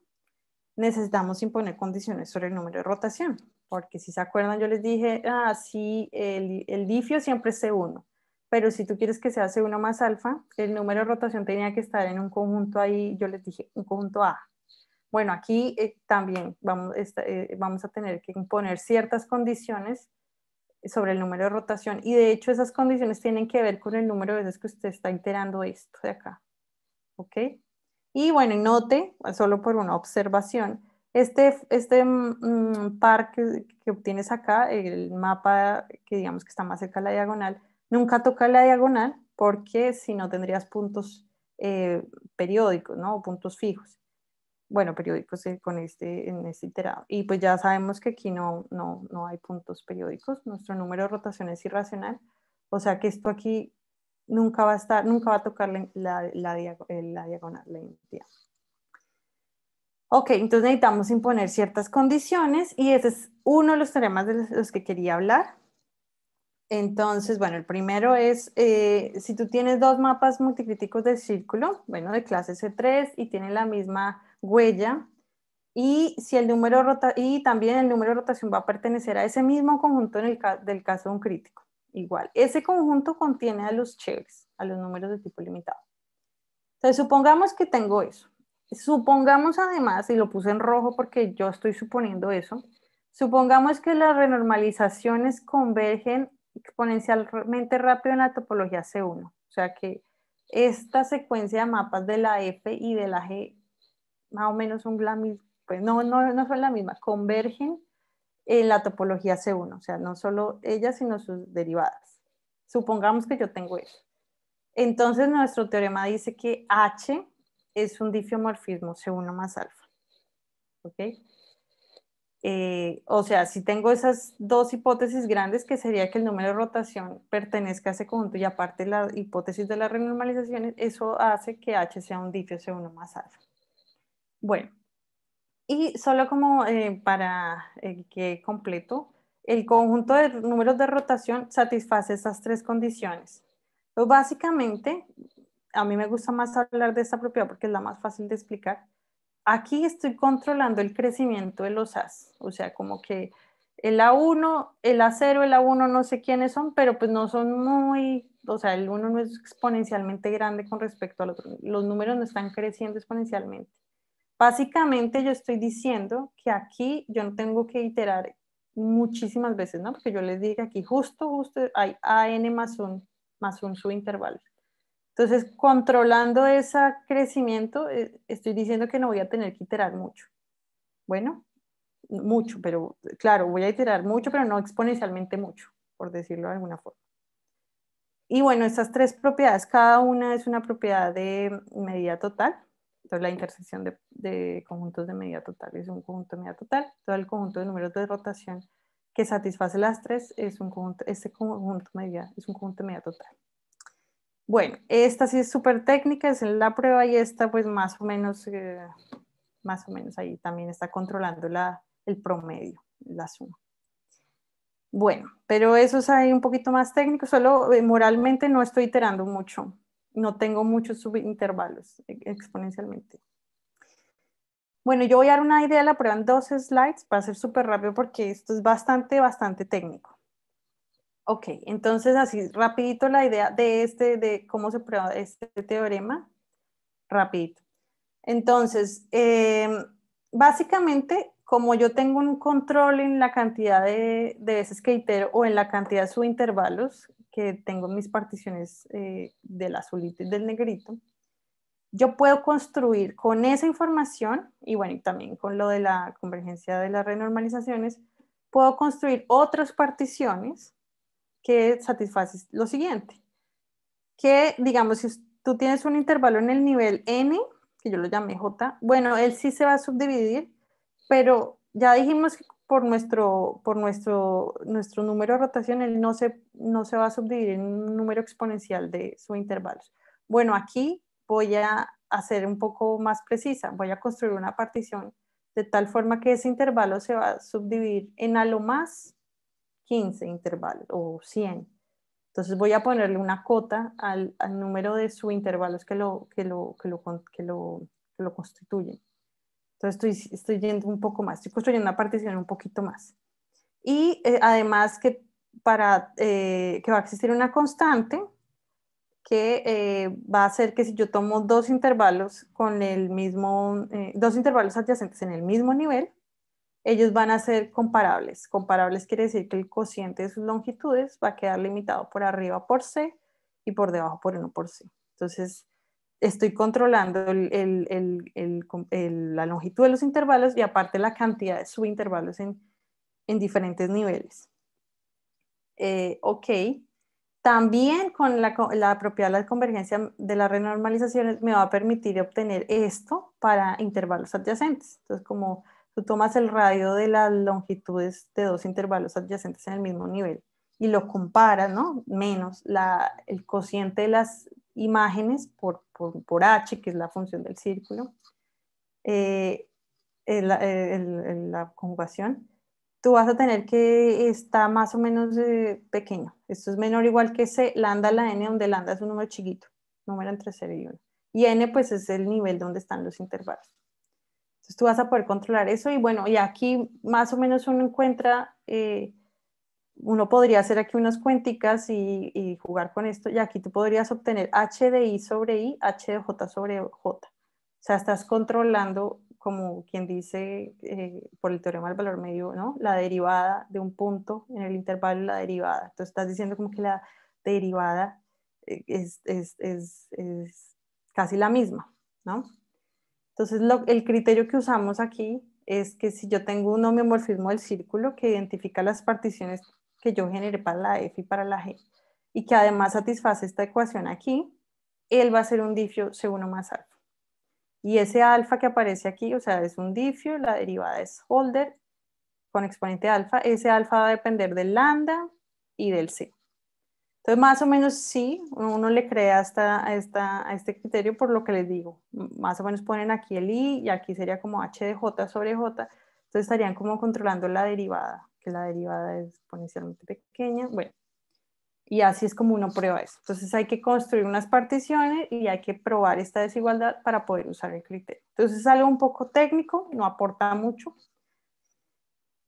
necesitamos imponer condiciones sobre el número de rotación. Porque si se acuerdan, yo les dije, ah, sí, el, el difio siempre es C1 pero si tú quieres que sea C1 más alfa, el número de rotación tenía que estar en un conjunto ahí, yo les dije, un conjunto A bueno, aquí eh, también vamos, eh, vamos a tener que imponer ciertas condiciones sobre el número de rotación y de hecho esas condiciones tienen que ver con el número de veces que usted está iterando esto de acá. ¿Ok? Y bueno, note, solo por una observación, este, este mm, par que, obtienes acá, el mapa que digamos que está más cerca de la diagonal, nunca toca la diagonal porque si no tendrías puntos eh, periódicos, ¿no? O puntos fijos bueno, periódicos eh, con este, en este iterado. Y pues ya sabemos que aquí no, no, no hay puntos periódicos, nuestro número de rotación es irracional, o sea que esto aquí nunca va a estar, nunca va a tocar la, la, eh, diagonal, Ok, entonces necesitamos imponer ciertas condiciones y ese es uno de los teoremas de los que quería hablar. Entonces, bueno, el primero es, eh, si tú tienes dos mapas multicríticos de círculo, bueno, de clase C3 y tienen la misma huella y si el número y también el número de rotación va a pertenecer a ese mismo conjunto en el del caso de un crítico. Igual, ese conjunto contiene a los chéveres, a los números de tipo limitado. Entonces, supongamos que tengo eso. Supongamos además, y lo puse en rojo porque yo estoy suponiendo eso, supongamos que las renormalizaciones convergen exponencialmente rápido en la topología C1. O sea que esta secuencia de mapas de la F y de la G más o menos son la misma, pues no, no, no son la misma, convergen en la topología C1, o sea, no solo ellas, sino sus derivadas. Supongamos que yo tengo eso. Entonces, nuestro teorema dice que H es un difeomorfismo C1 más alfa. ¿Ok? Eh, o sea, si tengo esas dos hipótesis grandes, que sería que el número de rotación pertenezca a ese conjunto y aparte la hipótesis de las renormalizaciones, eso hace que H sea un difeo C1 más alfa. Bueno, y solo como eh, para eh, que completo, el conjunto de números de rotación satisface esas tres condiciones. Pues básicamente, a mí me gusta más hablar de esta propiedad porque es la más fácil de explicar. Aquí estoy controlando el crecimiento de los As, o sea, como que el A1, el A0, el A1 no sé quiénes son, pero pues no son muy, o sea, el 1 no es exponencialmente grande con respecto al otro, los números no están creciendo exponencialmente. Básicamente yo estoy diciendo que aquí yo no tengo que iterar muchísimas veces, ¿no? Porque yo les dije aquí justo, justo hay AN más un, más un subintervalo. Entonces, controlando ese crecimiento, eh, estoy diciendo que no voy a tener que iterar mucho. Bueno, mucho, pero claro, voy a iterar mucho, pero no exponencialmente mucho, por decirlo de alguna forma. Y bueno, estas tres propiedades, cada una es una propiedad de medida total. Entonces la intersección de, conjuntos de medida total es un conjunto de medida total. Todo el conjunto de números de rotación que satisface las tres es un conjunto, este conjunto de medida es un conjunto de medida total. Bueno, esta sí es súper técnica, es la prueba y esta pues más o menos, eh, más o menos ahí también está controlando la, el promedio, la suma. Bueno, pero eso es ahí un poquito más técnico, solo eh, moralmente no estoy iterando mucho no tengo muchos subintervalos e, exponencialmente. Bueno, yo voy a dar una idea la prueba en dos slides para ser súper rápido porque esto es bastante, bastante técnico. Ok, entonces así rapidito la idea de este, de cómo se prueba este teorema, rapidito. Entonces, em, básicamente, como yo tengo un control en la cantidad de, de veces que itero o en la cantidad de subintervalos, que tengo mis particiones eh, del azulito y del negrito, yo puedo construir con esa información, y bueno, y también con lo de la convergencia de las renormalizaciones, puedo construir otras particiones que satisfacen lo siguiente, que digamos, si tú tienes un intervalo en el nivel n, que yo lo llamé j, bueno, él sí se va a subdividir, pero ya dijimos que por nuestro, por nuestro, nuestro número de rotación, él no se, no se va a subdividir en un número exponencial de subintervalos. Bueno, aquí voy a hacer un poco más precisa, voy a construir una partición de tal forma que ese intervalo se va a subdividir en a lo más 15 intervalos o 100. Entonces voy a ponerle una cota al, al número de subintervalos que lo, que lo, que lo, que lo constituyen. Entonces estoy, estoy yendo un poco más, estoy construyendo una partición un poquito más. Y eh, además que, para, eh, que va a existir una constante que eh, va a hacer que si yo tomo dos intervalos con el mismo, dos intervalos adyacentes en el mismo nivel, ellos van a ser comparables. Comparables quiere decir que el cociente de sus longitudes va a quedar limitado por arriba por C y por debajo por 1 por C. Entonces, estoy controlando el, el, el, la longitud de los intervalos y aparte la cantidad de subintervalos en, en diferentes niveles. Eh, ok, también con la, la, propiedad de la convergencia de las renormalizaciones me va a permitir obtener esto para intervalos adyacentes. Entonces, como tú tomas el radio de las longitudes de dos intervalos adyacentes en el mismo nivel y lo comparas, ¿no? Menos la, el cociente de las imágenes por por, H, que es la función del círculo, eh, eh, eh, la conjugación, tú vas a tener que está más o menos pequeño. Esto es menor o igual que C, lambda la n, donde lambda es un número chiquito, número entre 0 y 1. Y n pues es el nivel donde están los intervalos. Entonces tú vas a poder controlar eso y bueno, y aquí más o menos uno encuentra uno podría hacer aquí unas cuánticas y, jugar con esto, y aquí tú podrías obtener h de i sobre i, h de j sobre j. O sea, estás controlando, como quien dice eh, por el teorema del valor medio, ¿no? la derivada de un punto en el intervalo la derivada. Entonces estás diciendo como que la derivada eh, es, casi la misma. ¿no? Entonces el criterio que usamos aquí es que si yo tengo un homeomorfismo del círculo que identifica las particiones que yo generé para la e F y para la G, y que además satisface esta ecuación aquí, él va a ser un difio C1 más alfa. Y ese alfa que aparece aquí, o sea, es un difio, la derivada es Holder con exponente alfa, ese alfa va a depender del lambda y del C. Entonces, más o menos sí, uno le crea hasta, a este criterio por lo que les digo. Más o menos ponen aquí el i y aquí sería como h de j sobre j, entonces estarían como controlando la derivada la derivada es exponencialmente pequeña. Bueno, y así es como uno prueba eso. Entonces hay que construir unas particiones y hay que probar esta desigualdad para poder usar el criterio. Entonces es algo un poco técnico, no aporta mucho.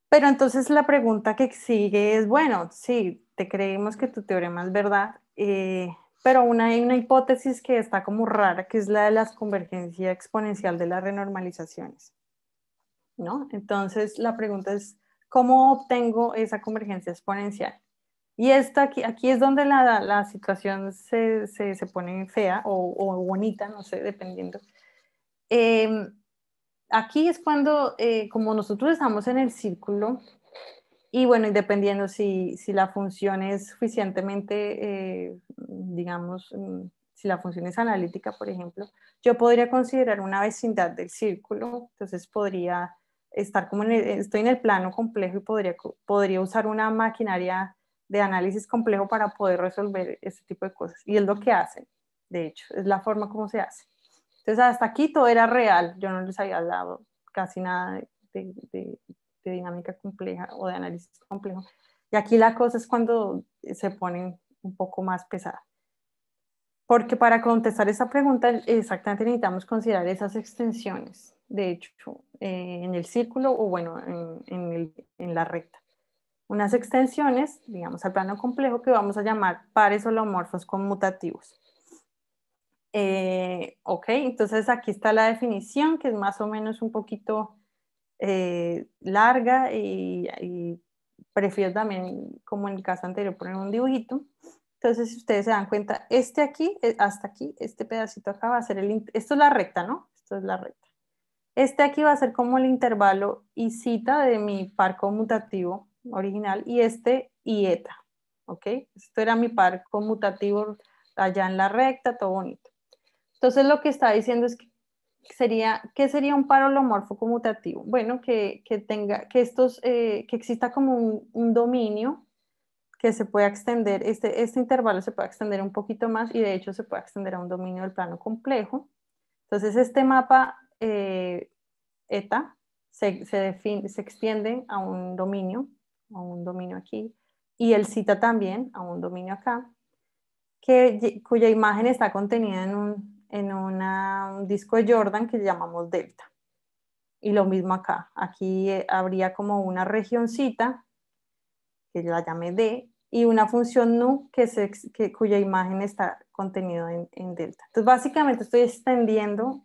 Pero entonces la pregunta que sigue es, bueno, sí, te creemos que tu teorema es verdad, eh, pero una, hay una hipótesis que está como rara, que es la de la convergencia exponencial de las renormalizaciones. ¿No? Entonces la pregunta es, ¿Cómo obtengo esa convergencia exponencial? Y esto aquí, aquí es donde la, la situación se, se, se, pone fea o, bonita, no sé, dependiendo. Em, aquí es cuando, eh, como nosotros estamos en el círculo, y bueno, y dependiendo si, si la función es suficientemente, eh, digamos, mm, si la función es analítica, por ejemplo, yo podría considerar una vecindad del círculo, entonces podría estar como estoy en el plano complejo y podría, podría usar una maquinaria de análisis complejo para poder resolver este tipo de cosas. Y es lo que hacen, de hecho, es la forma como se hace. Entonces, hasta aquí todo era real, yo no les había dado casi nada de, dinámica compleja o de análisis complejo. Y aquí la cosa es cuando se ponen un poco más pesadas. Porque para contestar esa pregunta exactamente necesitamos considerar esas extensiones, de hecho, eh, en el círculo o bueno, en, la recta. Unas extensiones, digamos, al plano complejo que vamos a llamar pares holomorfos conmutativos. Eh, ok, entonces aquí está la definición que es más o menos un poquito eh, larga y, y, prefiero también, como en el caso anterior, poner un dibujito. Entonces, si ustedes se dan cuenta, este aquí, eh, hasta aquí, este pedacito acá va a ser el, esto es la recta, ¿no? Esto es la recta. Este aquí va a ser como el intervalo y cita de mi par conmutativo original y este y eta, ¿ok? Esto era mi par conmutativo allá en la recta, todo bonito. Entonces lo que está diciendo es que sería, ¿qué sería un par holomorfo conmutativo? Bueno, que, que tenga, que estos, eh, que exista como un, un dominio que se puede extender, este, este, intervalo se puede extender un poquito más y de hecho se puede extender a un dominio del plano complejo. Entonces este mapa eh, eta se, se extiende a un dominio, a un dominio aquí, y el cita también a un dominio acá, que, cuya imagen está contenida en, un, disco de Jordan que llamamos delta. Y lo mismo acá, aquí eh, habría como una regioncita que yo la llamé D, y una función nu que, se, que cuya imagen está contenida en, delta. Entonces, básicamente estoy extendiendo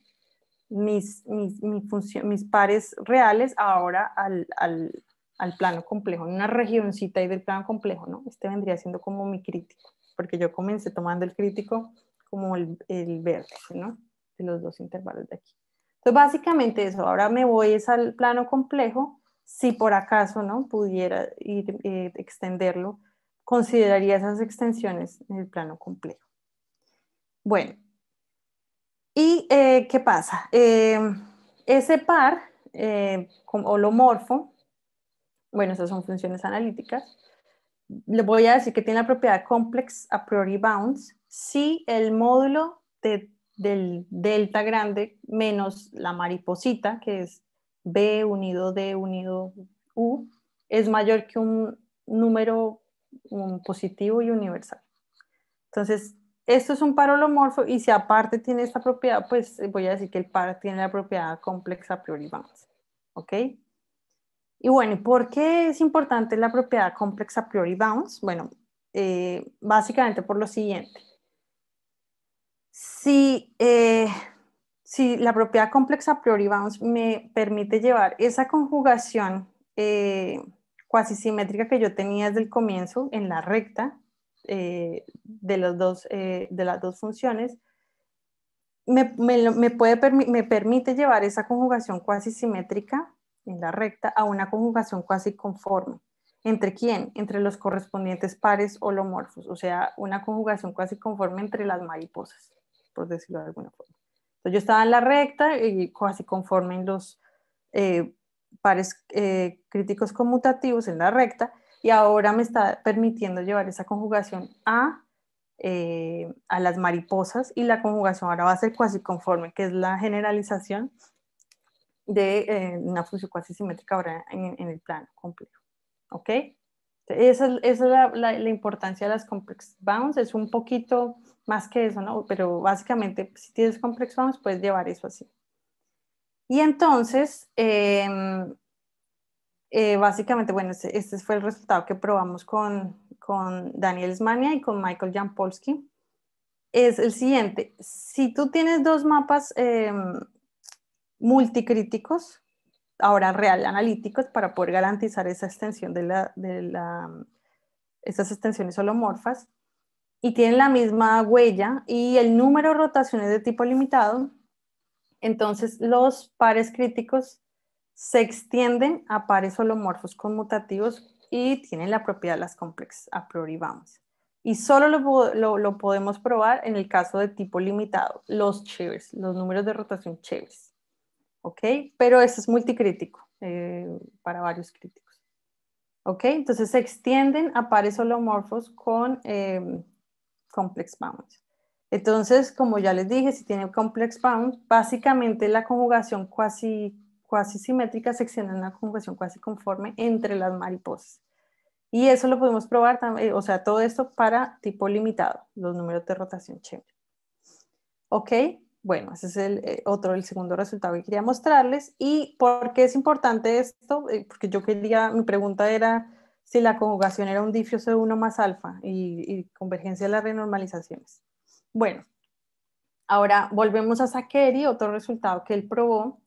mis, mis, mi función, mis pares reales ahora al, al, al, plano complejo, en una regioncita ahí del plano complejo, ¿no? Este vendría siendo como mi crítico, porque yo comencé tomando el crítico como el, el verde ¿no? De los dos intervalos de aquí. Entonces, básicamente eso, ahora me voy es al plano complejo si por acaso no pudiera eh, extenderlo, consideraría esas extensiones en el plano complejo. Bueno, ¿y eh, qué pasa? Eh, ese par holomorfo, bueno, esas son funciones analíticas, le voy a decir que tiene la propiedad complex a priori bounds si el módulo del delta grande menos la mariposita, que es B unido D unido U es mayor que un número positivo y universal. Entonces, esto es un holomorfo y si aparte tiene esta propiedad, pues eh, voy a decir que el par tiene la propiedad complexa priori bounds. ¿Ok? Y bueno, ¿por qué es importante la propiedad complexa priori bounds? Bueno, eh, básicamente por lo siguiente. Si eh, si la propiedad complexa priori bounds me permite llevar esa conjugación eh, cuasi simétrica que yo tenía desde el comienzo en la recta eh, eh, de, las dos funciones, me, me permite llevar esa conjugación cuasi simétrica en la recta a una conjugación cuasi conforme. ¿Entre quién? Entre los correspondientes pares holomorfos, o sea, una conjugación cuasi conforme entre las mariposas, por decirlo de alguna forma. Entonces yo estaba en la recta y casi conforme en los eh, pares eh, críticos conmutativos en la recta y ahora me está permitiendo llevar esa conjugación a, eh, a las mariposas y la conjugación ahora va a ser cuasi conforme, que es la generalización de una función cuasi simétrica ahora en, el plano complejo. ¿Ok? Esa es, la, importancia de las complex bounds, es un poquito más que eso, ¿no? Pero básicamente, pues, si tienes complexos puedes llevar eso así. Y entonces, em, eh, básicamente, bueno, este, fue el resultado que probamos con, con Daniel Smania y con Michael Jan Es el siguiente, si tú tienes dos mapas em, multicríticos, ahora real analíticos, para poder garantizar esa extensión de, la, de la, esas extensiones holomorfas, y tienen la misma huella y el número de rotaciones de tipo limitado, entonces los pares críticos se extienden a pares holomorfos conmutativos y tienen la propiedad de las complejas a priori vamos. Y solo lo, podemos probar en el caso de tipo limitado, los Chevers, los números de rotación Chevers. ¿Ok? Pero eso es multicrítico eh, para varios críticos. ¿Ok? Entonces se extienden a pares holomorfos con eh, complex bound. Entonces, como ya les dije, si tiene complex bound, básicamente la conjugación cuasi, cuasi simétrica se extiende en una conjugación cuasi conforme entre las mariposas. Y eso lo podemos probar, también, eh, o sea, todo esto para tipo limitado, los números de rotación chévere. ¿Ok? Bueno, ese es el eh, otro, el segundo resultado que quería mostrarles. ¿Y por qué es importante esto? Eh, porque yo quería, mi pregunta era si la conjugación era un difuso de 1 más alfa y, convergencia de las renormalizaciones. Bueno, ahora volvemos a Saqueri, otro resultado que él probó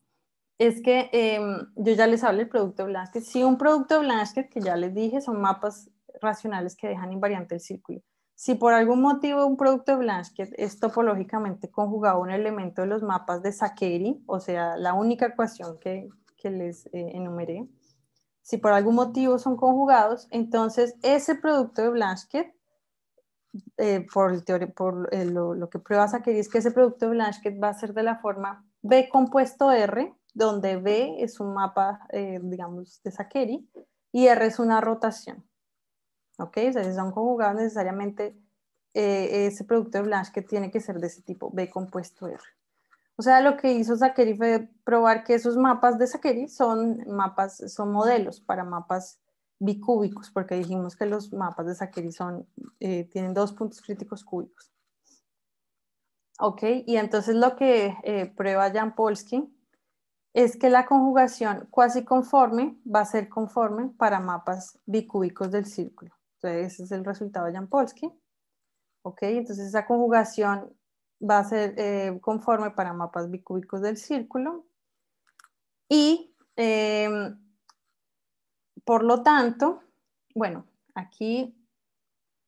es que em, yo ya les hablé del producto de Si un producto de que ya les dije, son mapas racionales que dejan invariante el círculo. Si por algún motivo un producto de es topológicamente conjugado a un elemento de los mapas de Saqueri, o sea, la única ecuación que, les eh, enumeré, si por algún motivo son conjugados, entonces ese producto de Blanchett, eh, por, eh, lo, que prueba a es que ese producto de Blanchett va a ser de la forma B compuesto R, donde B es un mapa, eh, digamos, de Saqueri, y R es una rotación. ¿Ok? O si son conjugados necesariamente, ese producto de Blanchett tiene que ser de ese tipo, B compuesto R. O sea, lo que hizo Saqueri fue probar que esos mapas de Saqueri son mapas, son modelos para mapas bicúbicos, porque dijimos que los mapas de Saqueri son, eh, tienen dos puntos críticos cúbicos. Ok, y entonces lo que eh, prueba Jan Polsky es que la conjugación cuasi conforme va a ser conforme para mapas bicúbicos del círculo. Entonces, ese es el resultado de Jan Polsky. Ok, entonces esa conjugación va a ser eh, conforme para mapas bicúbicos del círculo y em, por lo tanto, bueno, aquí,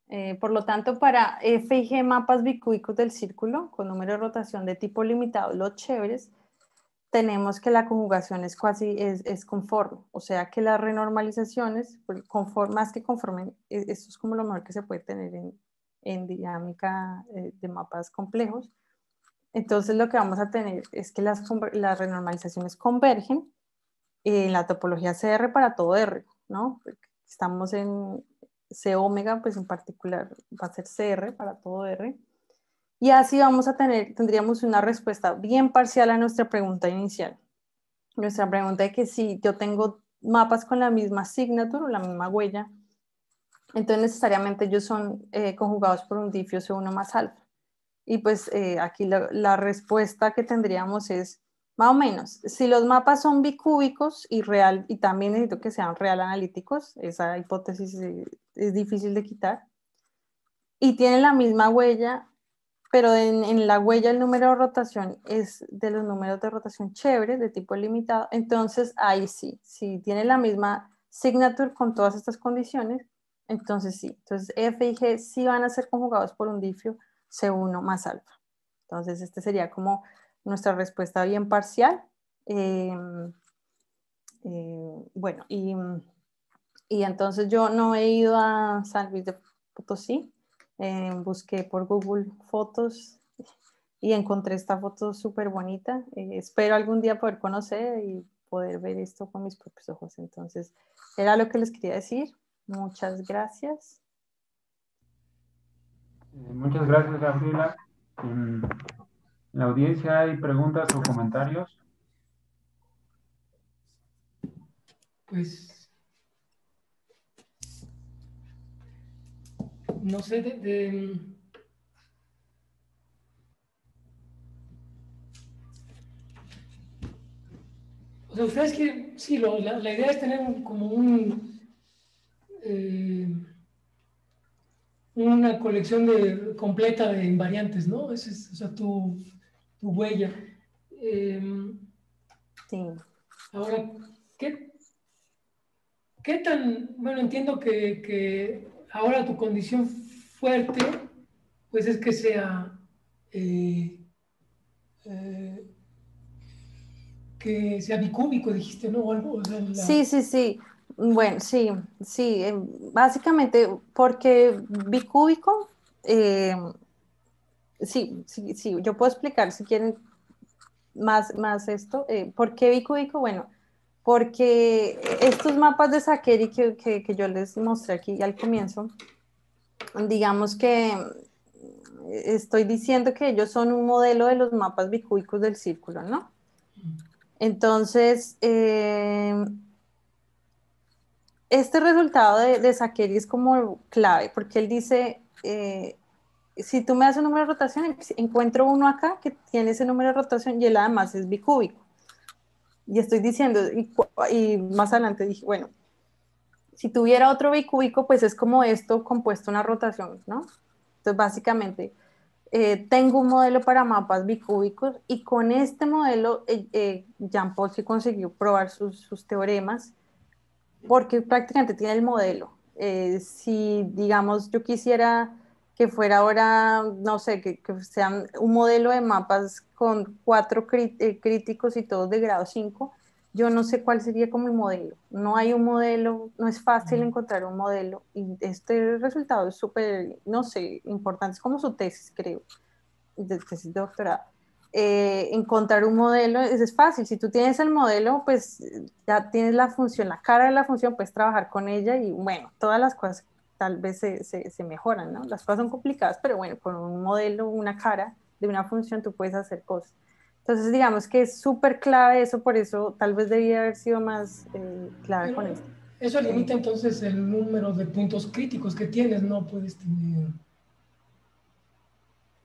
eh, por lo tanto para F y G mapas bicúbicos del círculo con número de rotación de tipo limitado, los chéveres, tenemos que la conjugación es casi es, conforme, o sea que las renormalizaciones, pues, más que conforme, e, esto es como lo mejor que se puede tener en, en dinámica eh, de mapas complejos. Entonces lo que vamos a tener es que las, las renormalizaciones convergen en eh, la topología CR para todo R, ¿no? estamos en C omega, pues en particular va a ser CR para todo R. Y así vamos a tener, tendríamos una respuesta bien parcial a nuestra pregunta inicial. Nuestra pregunta es que si yo tengo mapas con la misma signature o la misma huella, entonces necesariamente ellos son eh, conjugados por un difio C1 más alfa. Y pues eh, aquí la, respuesta que tendríamos es, más o menos, si los mapas son bicúbicos y, real, y también necesito que sean real analíticos, esa hipótesis es, difícil de quitar, y tienen la misma huella, pero en, en, la huella el número de rotación es de los números de rotación chévere, de tipo limitado, entonces ahí sí, si tiene la misma signature con todas estas condiciones, entonces sí, entonces F y G sí van a ser conjugados por un difio C1 más alfa. Entonces este sería como nuestra respuesta bien parcial. Em, eh, bueno, y, entonces yo no he ido a San Luis de Potosí, em, busqué por Google fotos y encontré esta foto súper bonita. Eh, espero algún día poder conocer y poder ver esto con mis propios ojos. Entonces, era lo que les quería decir. Muchas gracias. Eh, muchas gracias, Gabriela. En la audiencia hay preguntas o comentarios. Pues no sé de, o sea, ustedes que sí, la, idea es tener como un eh, una colección de, completa de invariantes, ¿no? Esa es o sea, tu, huella. Eh, sí. Ahora, ¿qué, ¿qué tan, bueno, entiendo que, ahora tu condición fuerte, pues es que sea, eh, que sea bicúbico, dijiste, ¿no? Sí, sí, sí. Bueno, sí, sí, em, básicamente porque bicúbico, em, sí, sí, sí, yo puedo explicar si quieren más, más esto. Eh, ¿Por qué bicúbico? Bueno, porque estos mapas de Saqueri que, que, que, yo les mostré aquí al comienzo, digamos que eh, estoy diciendo que ellos son un modelo de los mapas bicúbicos del círculo, ¿no? Mm. Entonces, em, este resultado de, de es como clave, porque él dice, eh, si tú me das un número de rotación, encuentro uno acá que tiene ese número de rotación y él además es bicúbico. Y estoy diciendo, y, más adelante dije, bueno, si tuviera otro bicúbico, pues es como esto compuesto una rotación, ¿no? Entonces, básicamente, eh, tengo un modelo para mapas bicúbicos y con este modelo, eh, Jean Paul sí consiguió probar sus teoremas porque prácticamente tiene el modelo. Eh, si, digamos, yo quisiera que fuera ahora, no sé, que, sean un modelo de mapas con cuatro eh, críticos y todos de grado 5, yo no sé cuál sería como el modelo. No hay un modelo, no es fácil encontrar un modelo y este resultado es súper, no sé, importante, es como su tesis, creo, de tesis de doctorado. Eh, encontrar un modelo es, fácil. Si tú tienes el modelo, pues ya tienes la función, la cara de la función, puedes trabajar con ella y bueno, todas las cosas tal vez se, mejoran, ¿no? Las cosas son complicadas, pero bueno, con un modelo, una cara de una función, tú puedes hacer cosas. Entonces, digamos que es súper clave eso, por eso tal vez debía haber sido más eh, clave con esto. Eso limita entonces el número de puntos críticos que tienes, no puedes tener.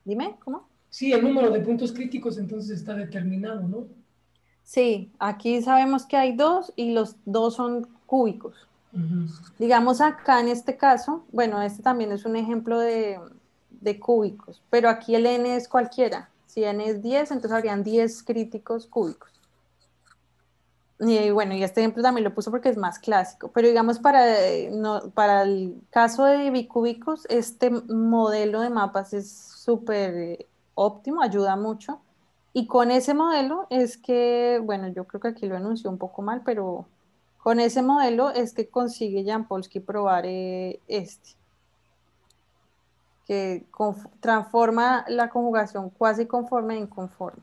Dime, ¿cómo? sí, el número de puntos críticos entonces está determinado, ¿no? Sí, aquí sabemos que hay dos y los dos son cúbicos. Digamos acá en este caso, bueno, este también es un ejemplo de, cúbicos, pero aquí el n es cualquiera. Si n es 10, entonces habrían 10 críticos cúbicos. Y bueno, y este ejemplo también lo puso porque es más clásico, pero digamos para, eh, para el caso de bicúbicos, este modelo de mapas es súper eh, óptimo, ayuda mucho. Y con ese modelo es que, bueno, yo creo que aquí lo anunció un poco mal, pero con ese modelo es que consigue Jan probar eh, este, que transforma la conjugación cuasi conforme en conforme.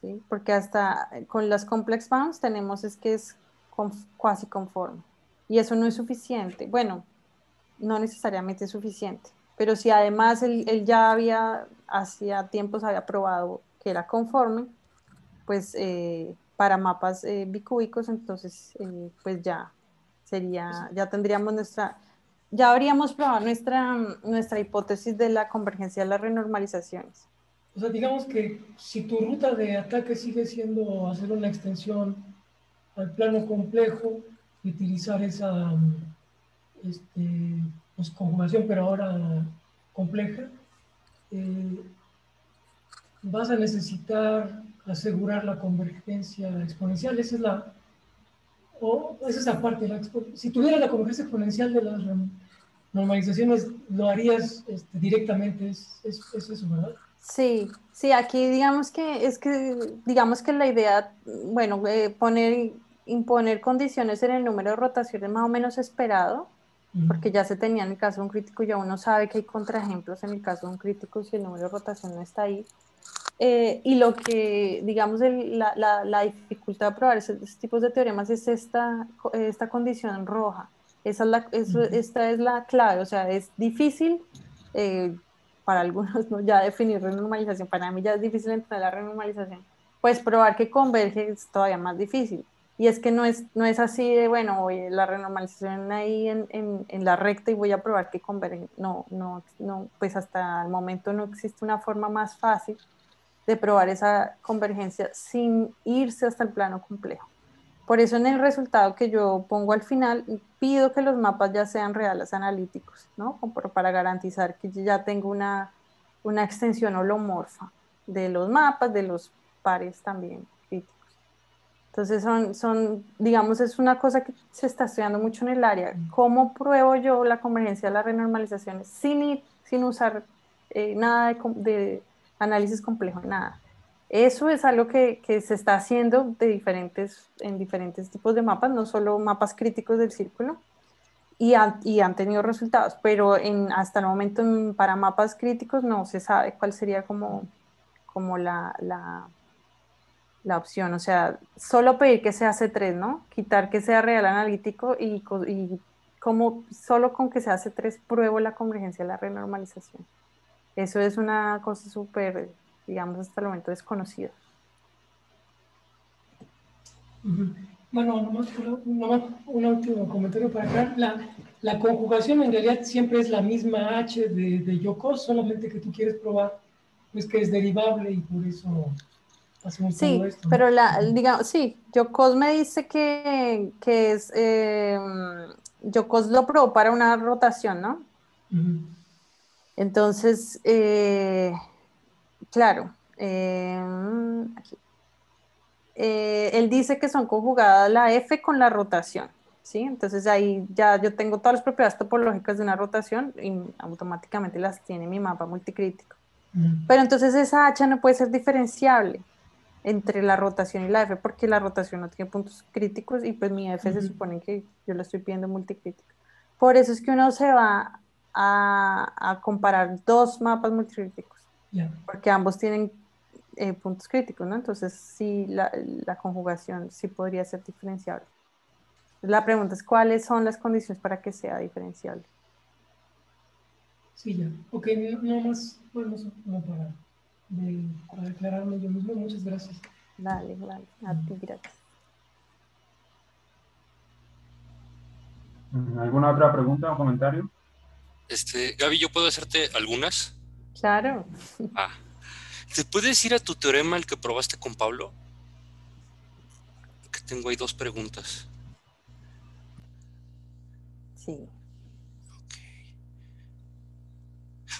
¿sí? Porque hasta con las complex bounds tenemos es que es cuasi conforme. Y eso no es suficiente. Bueno, no necesariamente es suficiente. Pero si además él, él ya había hacía tiempos había probado que era conforme, pues eh, para mapas eh, bicúbicos, entonces eh, pues ya sería, ya tendríamos nuestra, ya habríamos probado nuestra, nuestra hipótesis de la convergencia de las renormalizaciones. O sea, digamos que si tu ruta de ataque sigue siendo hacer una extensión al plano complejo utilizar esa este, pues, conjugación, pero ahora compleja, eh, vas a necesitar asegurar la convergencia exponencial. Esa es la, o esa es parte. si tuvieras la convergencia exponencial de las normalizaciones, lo harías este, directamente. Es, eso, ¿verdad? Sí, sí, aquí digamos que es que digamos que la idea, bueno, eh, poner imponer condiciones en el número de rotaciones más o menos esperado, porque ya se tenía en el caso de un crítico, ya uno sabe que hay contraejemplos en el caso de un crítico si el número de rotación no está ahí. Eh, y lo que, digamos, la, la, dificultad de probar esos tipos de teoremas es esta, esta condición roja. Esa es esta es la clave, o sea, es difícil, eh, para algunos ya definir renormalización, para mí ya es difícil entender la renormalización, pues probar que converge es todavía más difícil. Y es que no es, no es así de, bueno, voy la renormalización ahí en, en, la recta y voy a probar que convergen. No, no, no, pues hasta el momento no existe una forma más fácil de probar esa convergencia sin irse hasta el plano complejo. Por eso en el resultado que yo pongo al final, pido que los mapas ya sean reales analíticos, ¿no? Para garantizar que ya tengo una, una extensión holomorfa de los mapas, de los pares también entonces son, son, digamos, es una cosa que se está estudiando mucho en el área. ¿Cómo pruebo yo la convergencia de las renormalizaciones sin, sin usar eh, nada de, análisis complejo? Nada. Eso es algo que, que, se está haciendo de diferentes, en diferentes tipos de mapas, no solo mapas críticos del círculo, y han, y han tenido resultados, pero en, hasta el momento para mapas críticos no se sabe cuál sería como, como la la opción, o sea, solo pedir que se hace 3 ¿no? Quitar que sea real analítico y, como solo con que se hace 3 pruebo la convergencia de la renormalización. Eso es una cosa súper, digamos, hasta el momento desconocida. Bueno, nomás, nomás un último comentario para acá. La, conjugación en realidad siempre es la misma H de, de Yoko, solamente que tú quieres probar pues que es derivable y por eso sí, pero la, digamos, sí, Yo me dice que, es, eh, lo probó para una rotación, ¿no? Entonces, eh, claro, em, eh, él dice que son conjugadas la F con la rotación, ¿sí? Entonces ahí ya yo tengo todas las propiedades topológicas de una rotación y automáticamente las tiene mi mapa multicrítico. Pero entonces esa h no puede ser diferenciable entre la rotación y la F, porque la rotación no tiene puntos críticos y pues mi F se supone que yo la estoy pidiendo multicrítica. Por eso es que uno se va a, comparar dos mapas multicríticos, yeah. porque ambos tienen eh, puntos críticos, ¿no? Entonces sí, la, conjugación sí podría ser diferenciable. La pregunta es, ¿cuáles son las condiciones para que sea diferenciable? Sí, ya. Ok, no más podemos comparar para aclararme yo mismo. Muchas gracias. Dale, dale, a ti gracias. ¿Alguna otra pregunta o comentario? Este, Gaby, ¿yo puedo hacerte algunas? Claro. Ah. ¿Te puedes ir a tu teorema, el que probaste con Pablo? Que tengo ahí dos preguntas. Sí.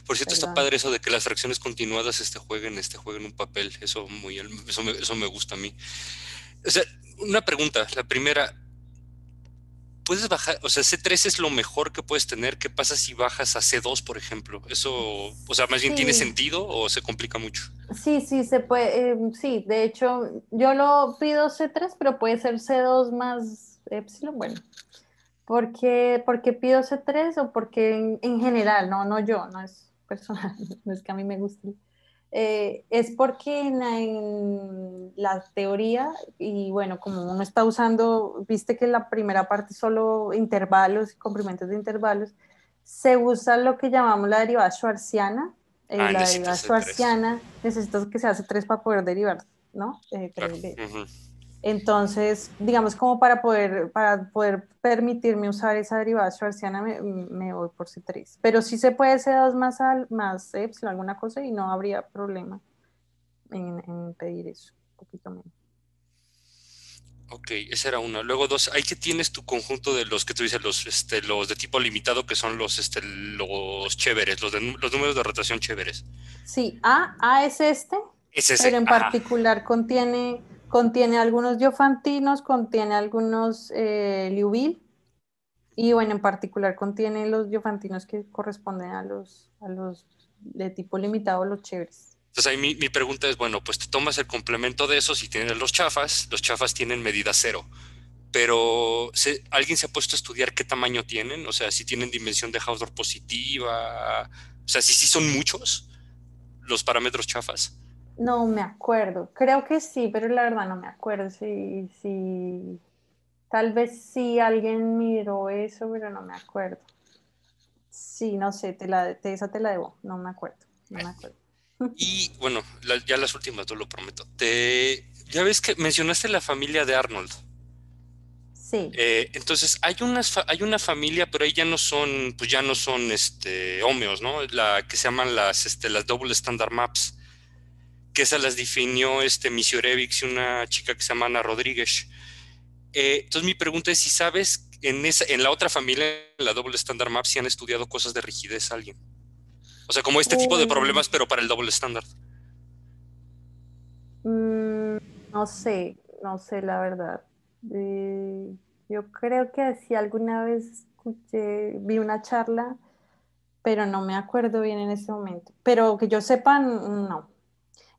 Por cierto, está padre eso de que las fracciones continuadas este, jueguen, este, jueguen un papel. Eso, muy, eso, me, gusta a mí. O sea, una pregunta. La primera, puedes bajar, o sea, C3 es lo mejor que puedes tener. ¿Qué pasa si bajas a C2, por ejemplo? ¿Eso, o sea, más bien tiene sentido o se complica mucho? Sí, sí, se puede, em, sí, de hecho, yo lo pido C3, pero puede ser C2 más Epsilon, bueno. ¿Por qué, pido C3 o porque en, general, no, no yo, no es personal, no es que a mí me guste, eh, es porque en la, teoría, y bueno, como uno está usando, viste que la primera parte solo intervalos y comprimentos de intervalos, se usa lo que llamamos la derivada schwarziana. Eh, ah, la derivada schwarziana necesitas que se hace tres para poder derivar, ¿no? Eh, entonces, digamos, como para poder, para poder permitirme usar esa derivada schwarziana, me, voy por C3. Pero sí se puede ser dos más, al, más epsilon, alguna cosa, y no habría problema en, pedir eso, poquito Ok, esa era una. Luego dos, hay que tienes tu conjunto de los que tú dices, los, este, los de tipo limitado, que son los, este, los chéveres, los, los números de rotación chéveres. Sí, A, A es este, ese. pero en particular contiene Contiene algunos diofantinos, contiene algunos eh, liubil y bueno, en particular contiene los diofantinos que corresponden a los, a los de tipo limitado, los chéveres. Entonces ahí mi, mi, pregunta es, bueno, pues te tomas el complemento de esos y tienes los chafas, los chafas tienen medida cero, pero ¿alguien se ha puesto a estudiar qué tamaño tienen? O sea, si tienen dimensión de Hausdorff positiva, o sea, si sí son muchos los parámetros chafas. No me acuerdo, creo que sí, pero la verdad no me acuerdo si, tal vez sí alguien miró eso, pero no me acuerdo. Sí, no sé, te la, esa te la debo, no me acuerdo, no me acuerdo. Y bueno, ya las últimas te lo prometo. Te, ya ves que mencionaste la familia de Arnold. Sí. Eh, entonces hay unas hay una familia, pero ahí ya no son, pues ya no son este homeos, ¿no? La que se llaman las este las double standard maps que esas las definió este Misiorevics y una chica que se llama Ana Rodríguez. Eh, entonces mi pregunta es si sabes en, la otra familia, en la double standard map, si han estudiado cosas de rigidez alguien. O sea, como este tipo de mm. problemas, pero para el doble estándar. Mm, no sé, no sé la verdad. Eh, yo creo que si alguna vez escuché, vi una charla, pero no me acuerdo bien en ese momento. Pero que yo sepa, no.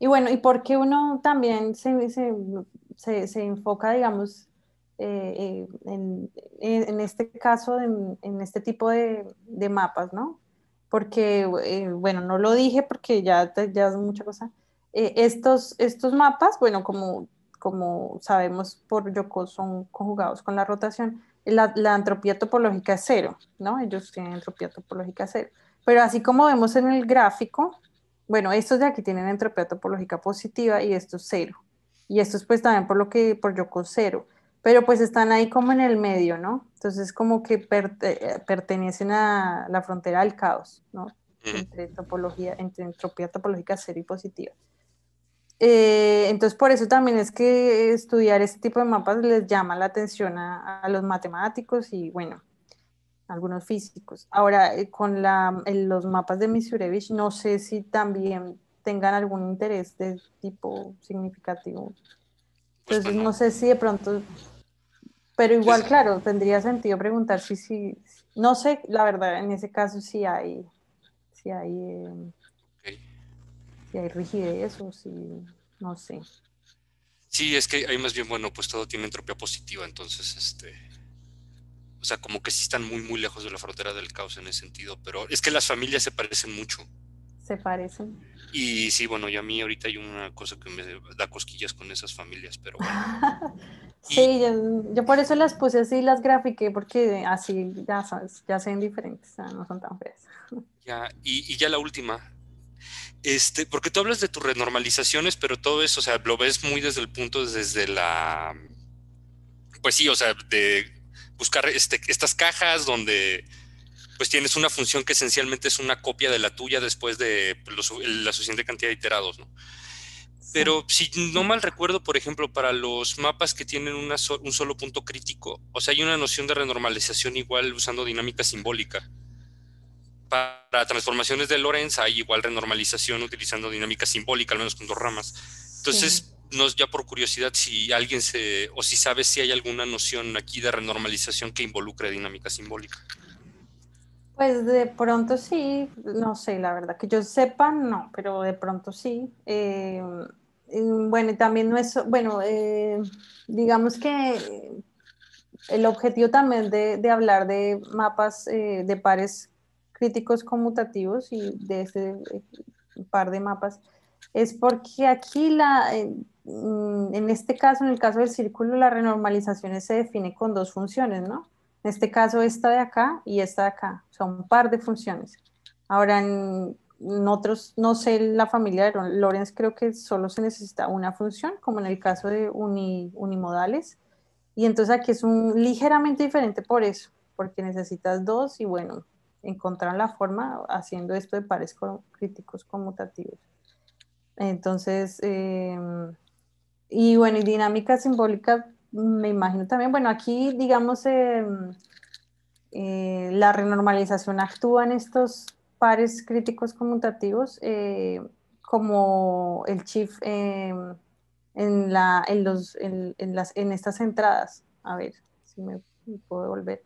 Y bueno, ¿y por qué uno también se, se, se, enfoca, digamos, eh, eh, en, en, este caso, en, este tipo de, de, mapas, ¿no? Porque, eh, bueno, no lo dije porque ya, ya es mucha cosa. estos, estos mapas, bueno, como, como sabemos por Yoko, son conjugados con la rotación. La, la, entropía topológica es cero, ¿no? Ellos tienen entropía topológica cero. Pero así como vemos en el gráfico, bueno, estos de aquí tienen entropía topológica positiva y estos cero. Y estos pues también por lo que, por con cero. Pero pues están ahí como en el medio, ¿no? Entonces como que eh, pertenecen a la frontera del caos, ¿no? Entre, topología, entre entropía topológica cero y positiva. Eh, entonces por eso también es que estudiar este tipo de mapas les llama la atención a los matemáticos y bueno, algunos físicos. Ahora, eh, con la, los mapas de Misurevich, no sé si también tengan algún interés de tipo significativo. Pues entonces, no sé si de pronto, pero igual, claro, tendría sentido preguntar si, si no sé, la verdad, en ese caso si hay, sí hay, eh, si hay rigidez o sí no sé. Sí, es que hay más bien, bueno, pues todo tiene entropía positiva, entonces, este, o sea, como que sí están muy, muy lejos de la frontera del caos en ese sentido, pero es que las familias se parecen mucho. Se parecen. Y sí, bueno, yo a mí ahorita hay una cosa que me da cosquillas con esas familias, pero bueno. sí, yo, por eso las puse así, las grafiqué, porque así ya sabes, ya se ven diferentes, no son tan feas. Ya, y, y ya la última, este, porque tú hablas de tus renormalizaciones, pero todo eso, o sea, lo ves muy desde el punto, desde la, pues sí, o sea, de buscar este, estas cajas donde pues tienes una función que esencialmente es una copia de la tuya después de pues, los, la suficiente cantidad de iterados, ¿no? Pero si no mal recuerdo, por ejemplo, para los mapas que tienen un solo punto crítico, o sea, hay una noción de renormalización igual usando dinámica simbólica. Para transformaciones de Lorenz hay igual renormalización utilizando dinámica simbólica, al menos con dos ramas. Entonces, ya por curiosidad si alguien se o si sabe si hay alguna noción aquí de renormalización que involucre dinámica simbólica. Pues de pronto sí, no sé, la verdad que yo sepa, no, pero de pronto sí. Eh, bueno, también no es, bueno, eh, digamos que el objetivo también de, hablar de mapas eh, de pares críticos conmutativos y de este par de mapas es porque aquí la, eh, mm, en, este caso, en el caso del círculo, la renormalización se define con dos funciones, ¿no? En este caso, esta de acá y esta de acá, son un par de funciones. Ahora, en, otros, no sé, la familia de Lorenz creo que solo se necesita una función, como en el caso de unimodales, y entonces aquí es un ligeramente diferente por eso, porque necesitas dos y bueno, encontrar la forma haciendo esto de pares críticos conmutativos. Entonces, em, y bueno, y dinámica simbólica, me imagino también, bueno, aquí digamos, em, eh, la renormalización actúa en estos pares críticos conmutativos eh, como el chief em, en, la, las, en estas entradas. A ver si me puedo volver.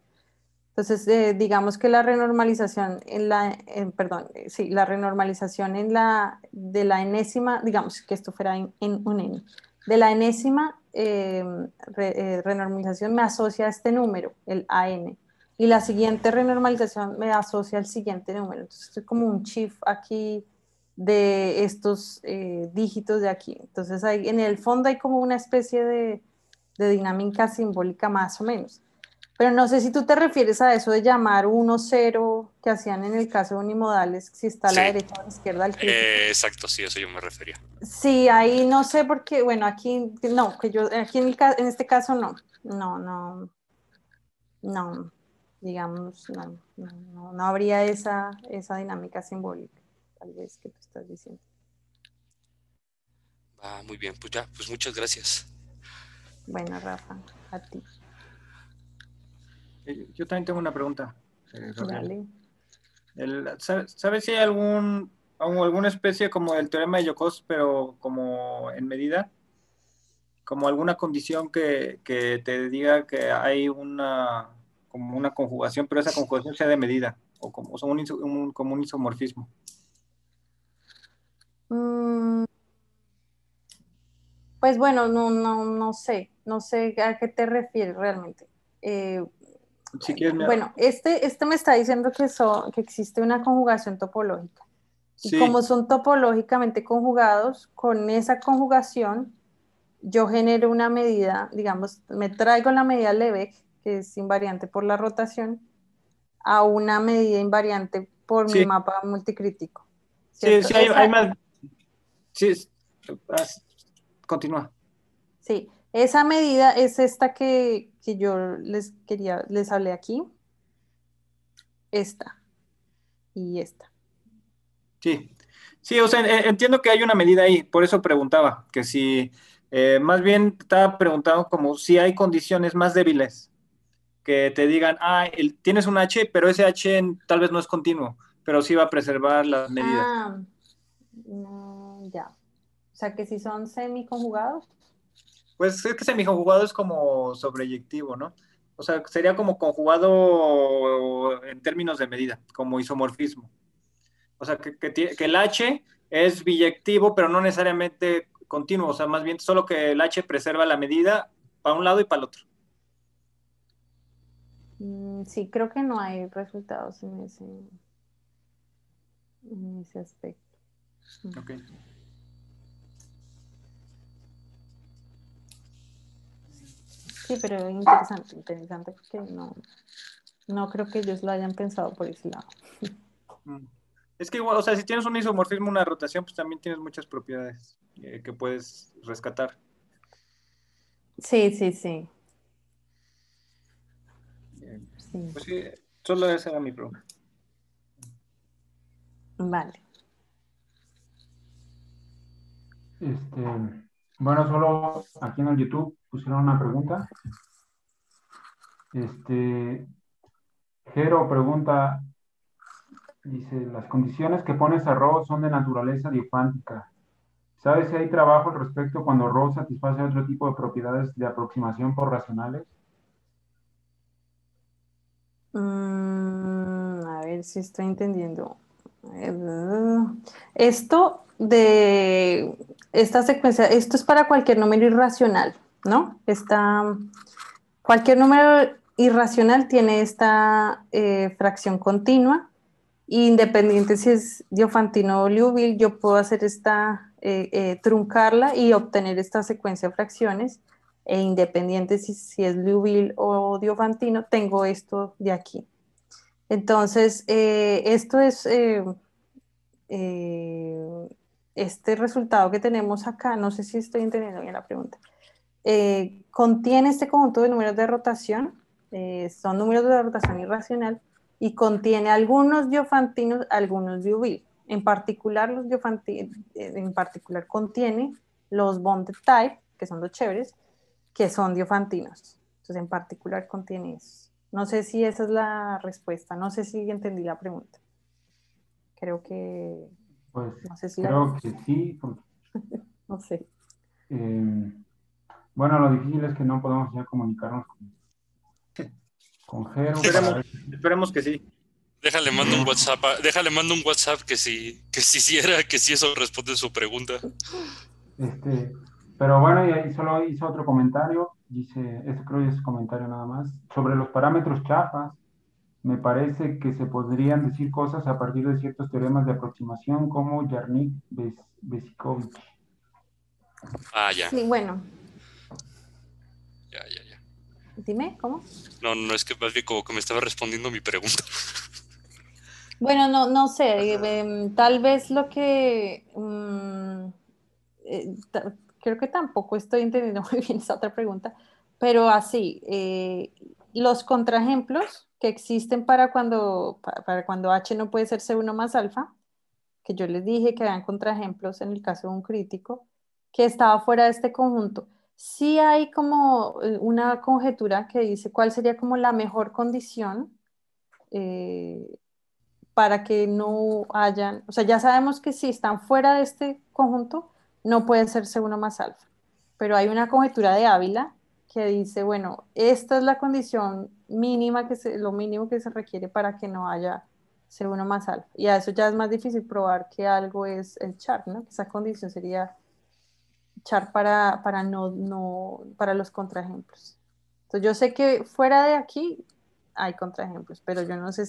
Entonces, eh, digamos que la renormalización en la, perdón, eh, sí, la renormalización en la, de la enésima, digamos que esto fuera en, un n, de la enésima em, eh, renormalización me asocia a este número, el AN, y la siguiente renormalización me asocia al siguiente número. Entonces, estoy como un shift aquí de estos dígitos de aquí. Entonces, hay, en el fondo hay como una especie de dinámica simbólica más o menos. Pero no sé si tú te refieres a eso de llamar 1-0 que hacían en el caso de unimodales, si está a la derecha o a la izquierda del eh, exacto, sí, eso yo me refería. Sí, ahí no sé porque, bueno, aquí no, que yo, aquí en, este caso no, no, no, no, digamos, no, no, no habría esa, esa dinámica simbólica, tal vez, que tú estás diciendo. Ah, muy bien, pues ya, pues muchas gracias. Bueno, Rafa, a ti. Yo también tengo una pregunta. Eh, ¿Sabes si hay algún, alguna especie como el teorema de Yocos, pero como en medida? Como alguna condición que, te diga que hay una, como una conjugación, pero esa conjugación sea de medida, o como, un, isomorfismo. Mm. pues bueno, no, no, sé, no sé a qué te refieres realmente. Eh, bueno, este, este me está diciendo que, que existe una conjugación topológica. Y como son topológicamente conjugados, con esa conjugación yo genero una medida, digamos, me traigo la medida Lebesgue, que es invariante por la rotación, a una medida invariante por mi mapa multicrítico. Sí, sí, hay, hay más. Sí, ah, continúa. Sí, esa medida es esta que, yo les quería, les hablé aquí. Esta y esta. Sí, sí, o sea, entiendo que hay una medida ahí, por eso preguntaba, que si, eh, más bien estaba preguntando como si hay condiciones más débiles que te digan, ah, tienes un H, pero ese H tal vez no es continuo, pero sí va a preservar las medidas. Ah, mm, ya. O sea, que si son semiconjugados. Pues es que semiconjugado es como sobreyectivo, ¿no? O sea, sería como conjugado en términos de medida, como isomorfismo. O sea, que, el H es biyectivo, pero no necesariamente continuo. O sea, más bien solo que el H preserva la medida para un lado y para el otro. Mm, sí, creo que no hay resultados en ese, en ese aspecto. Ok. Sí, pero interesante, interesante porque no, creo que ellos lo hayan pensado por ese lado. Mm. Es que igual, o sea, si tienes un isomorfismo, una rotación, pues también tienes muchas propiedades eh, que puedes rescatar. Sí, sí, sí. Pues sí, solo esa era mi pregunta. Vale. Este, bueno, solo aquí en el YouTube pusieron una pregunta. Este, Jero pregunta, dice, las condiciones que pones a Rho son de naturaleza diofántica. ¿Sabes si hay trabajo al respecto cuando Rho satisface otro tipo de propiedades de aproximación por racionales? Mm, a ver si estoy entendiendo. Eh, esto de esta secuencia, esto es para cualquier número irracional. ¿no? Está, cualquier número irracional tiene esta eh, fracción continua, independiente si es Diofantino o liubil, yo puedo hacer esta, eh, eh, truncarla y obtener esta secuencia de fracciones, e independiente si, es liubil o Diofantino, tengo esto de aquí. Entonces, esto es este resultado que tenemos acá, no sé si estoy entendiendo bien la pregunta, eh, contiene este conjunto de números de rotación, eh, son números de rotación irracional, y contiene algunos diofantinos, algunos En particular, los diofantinos, eh, en particular contiene los bonded type, que son los chéveres, que son diofantinos. Entonces, en particular contiene eso. No sé si esa es la respuesta, no sé si entendí la pregunta. Creo que... Pues, no sé creo que sí. no sé. Eh... Bueno, lo difícil es que no podemos ya comunicarnos con, con Esperemos, que sí. Déjale mando un WhatsApp, déjale mando un WhatsApp que si, que si hiciera, que si eso responde su pregunta. Este, pero bueno, y ahí solo hizo otro comentario, dice, ese creo que es comentario nada más, sobre los parámetros chafas, me parece que se podrían decir cosas a partir de ciertos teoremas de aproximación como Yarnik Besikovich. Ah, ya. Sí, bueno, Dime, ¿cómo? No, no, es que más como que me estaba respondiendo mi pregunta. Bueno, no, no sé, eh, em, tal vez lo que... Mm, eh, creo que tampoco estoy entendiendo muy bien esa otra pregunta, pero así, eh, los contraejemplos que existen para cuando, para cuando H no puede ser C1 más alfa, que yo les dije que eran contraejemplos en el caso de un crítico, que estaba fuera de este conjunto. Sí hay como eh, una conjetura que dice cuál sería como la mejor condición eh, para que no hayan, o sea, ya sabemos que si están fuera de este conjunto, no puede c uno más alfa, pero hay una conjetura de Ávila que dice, bueno, esta es la condición mínima, que se, lo mínimo que se requiere para que no haya C1 más alfa. Y a eso ya es más difícil probar que algo es el char, ¿no? Esa condición sería char para, para, no, no, para los contraejemplos. Entonces yo sé que fuera de aquí hay contraejemplos, pero yo no sé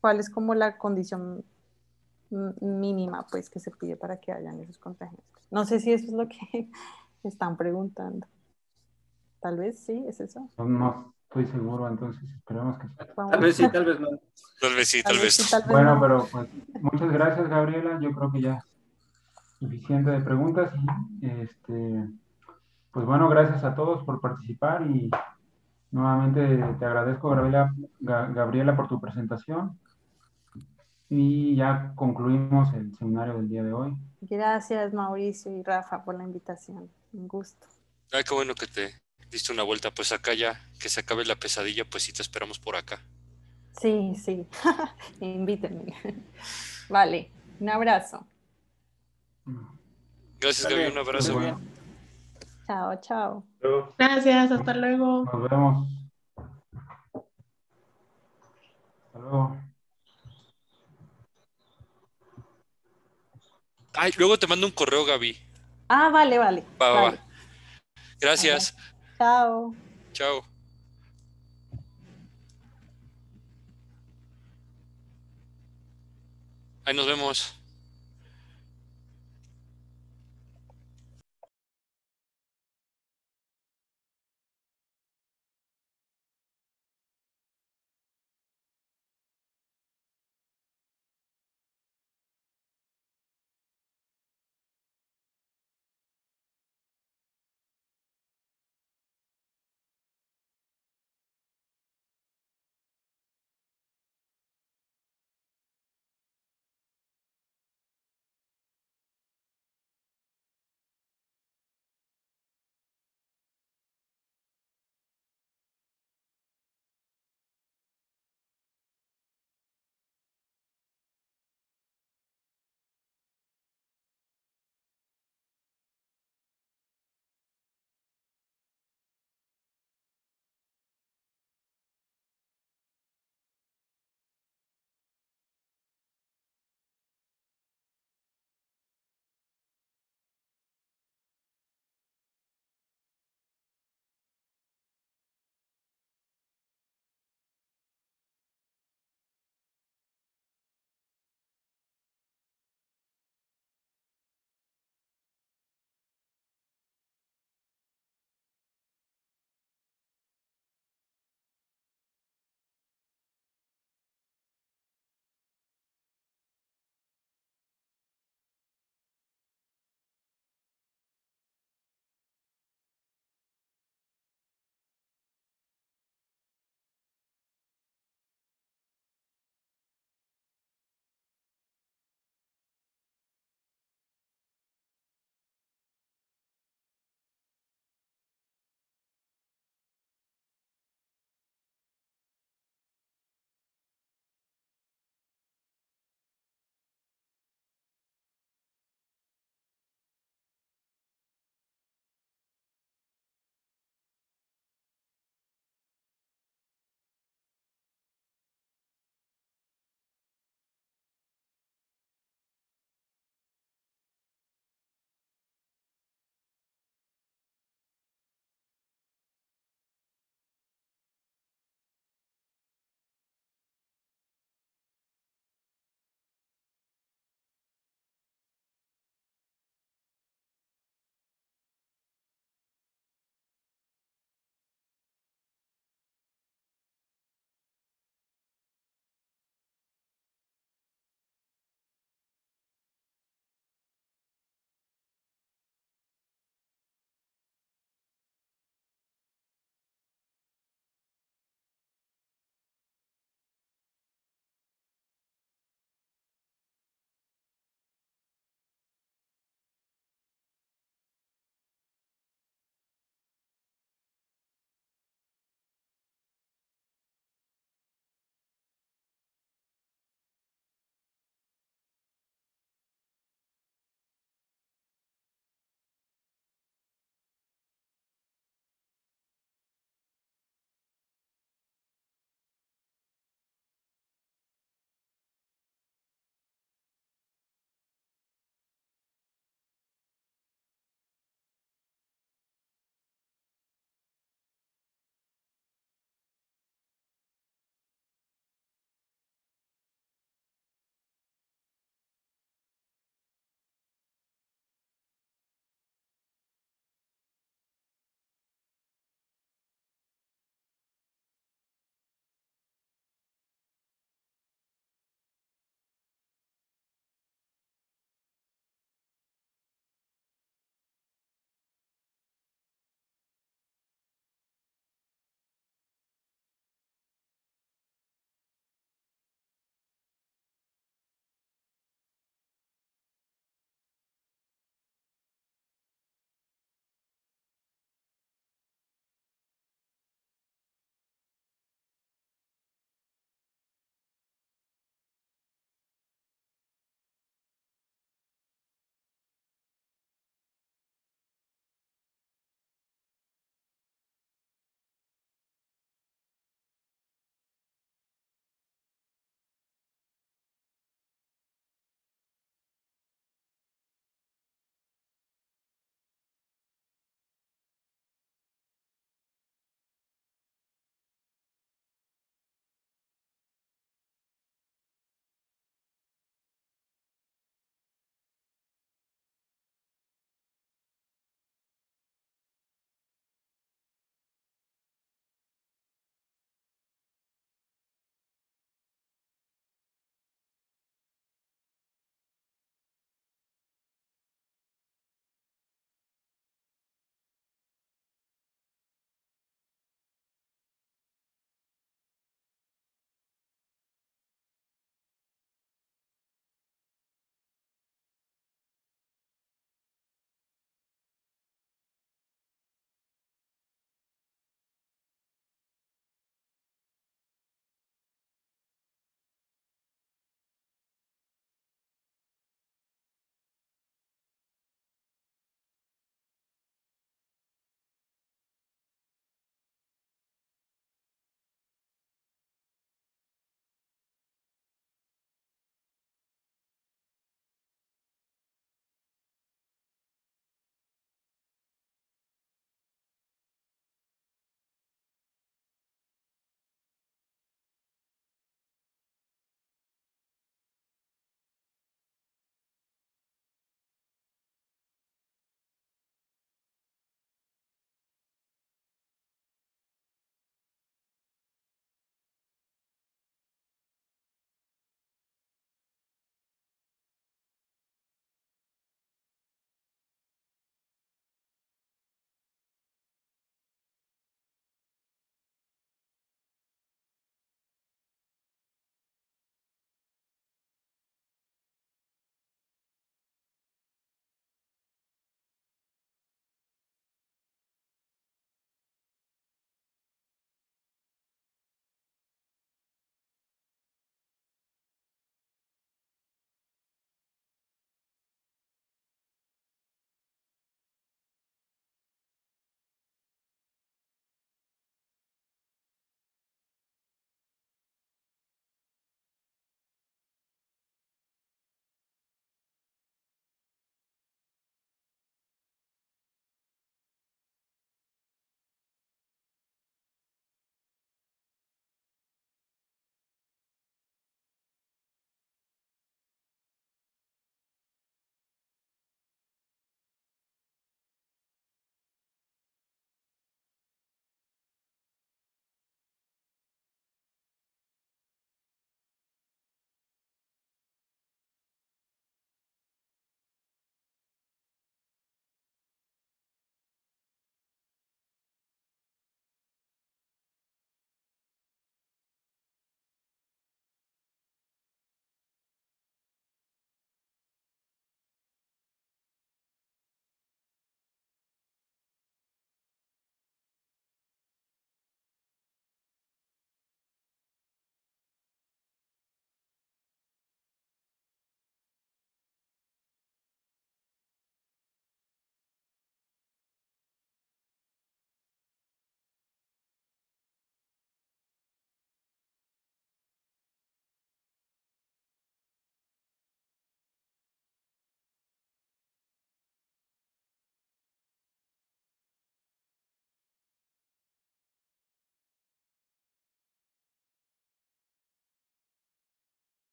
cuál es como la condición mínima pues que se pide para que hayan esos contraejemplos. No sé si eso es lo que están preguntando. Tal vez sí, es eso. Pues no, estoy seguro, entonces esperemos que Tal vez sí, tal vez no. Tal vez sí, tal, vez. bueno, pero pues muchas gracias Gabriela, yo creo que ya suficiente de preguntas. Este, pues bueno, gracias a todos por participar y nuevamente te agradezco, Gabriela, Gabriela por tu presentación. Y ya concluimos el seminario del día de hoy. Gracias, Mauricio y Rafa, por la invitación. Un gusto. Ay, qué bueno que te diste una vuelta. Pues acá ya, que se acabe la pesadilla, pues sí te esperamos por acá. Sí, sí. Invítenme. vale, un abrazo. Gracias, Gaby. Un abrazo. Chao, chao. Gracias, hasta luego. Nos vemos. Hasta luego. Ay, luego te mando un correo, Gaby. Ah, vale, vale. Va, va. Gracias. Chao. Chao. Ahí nos vemos.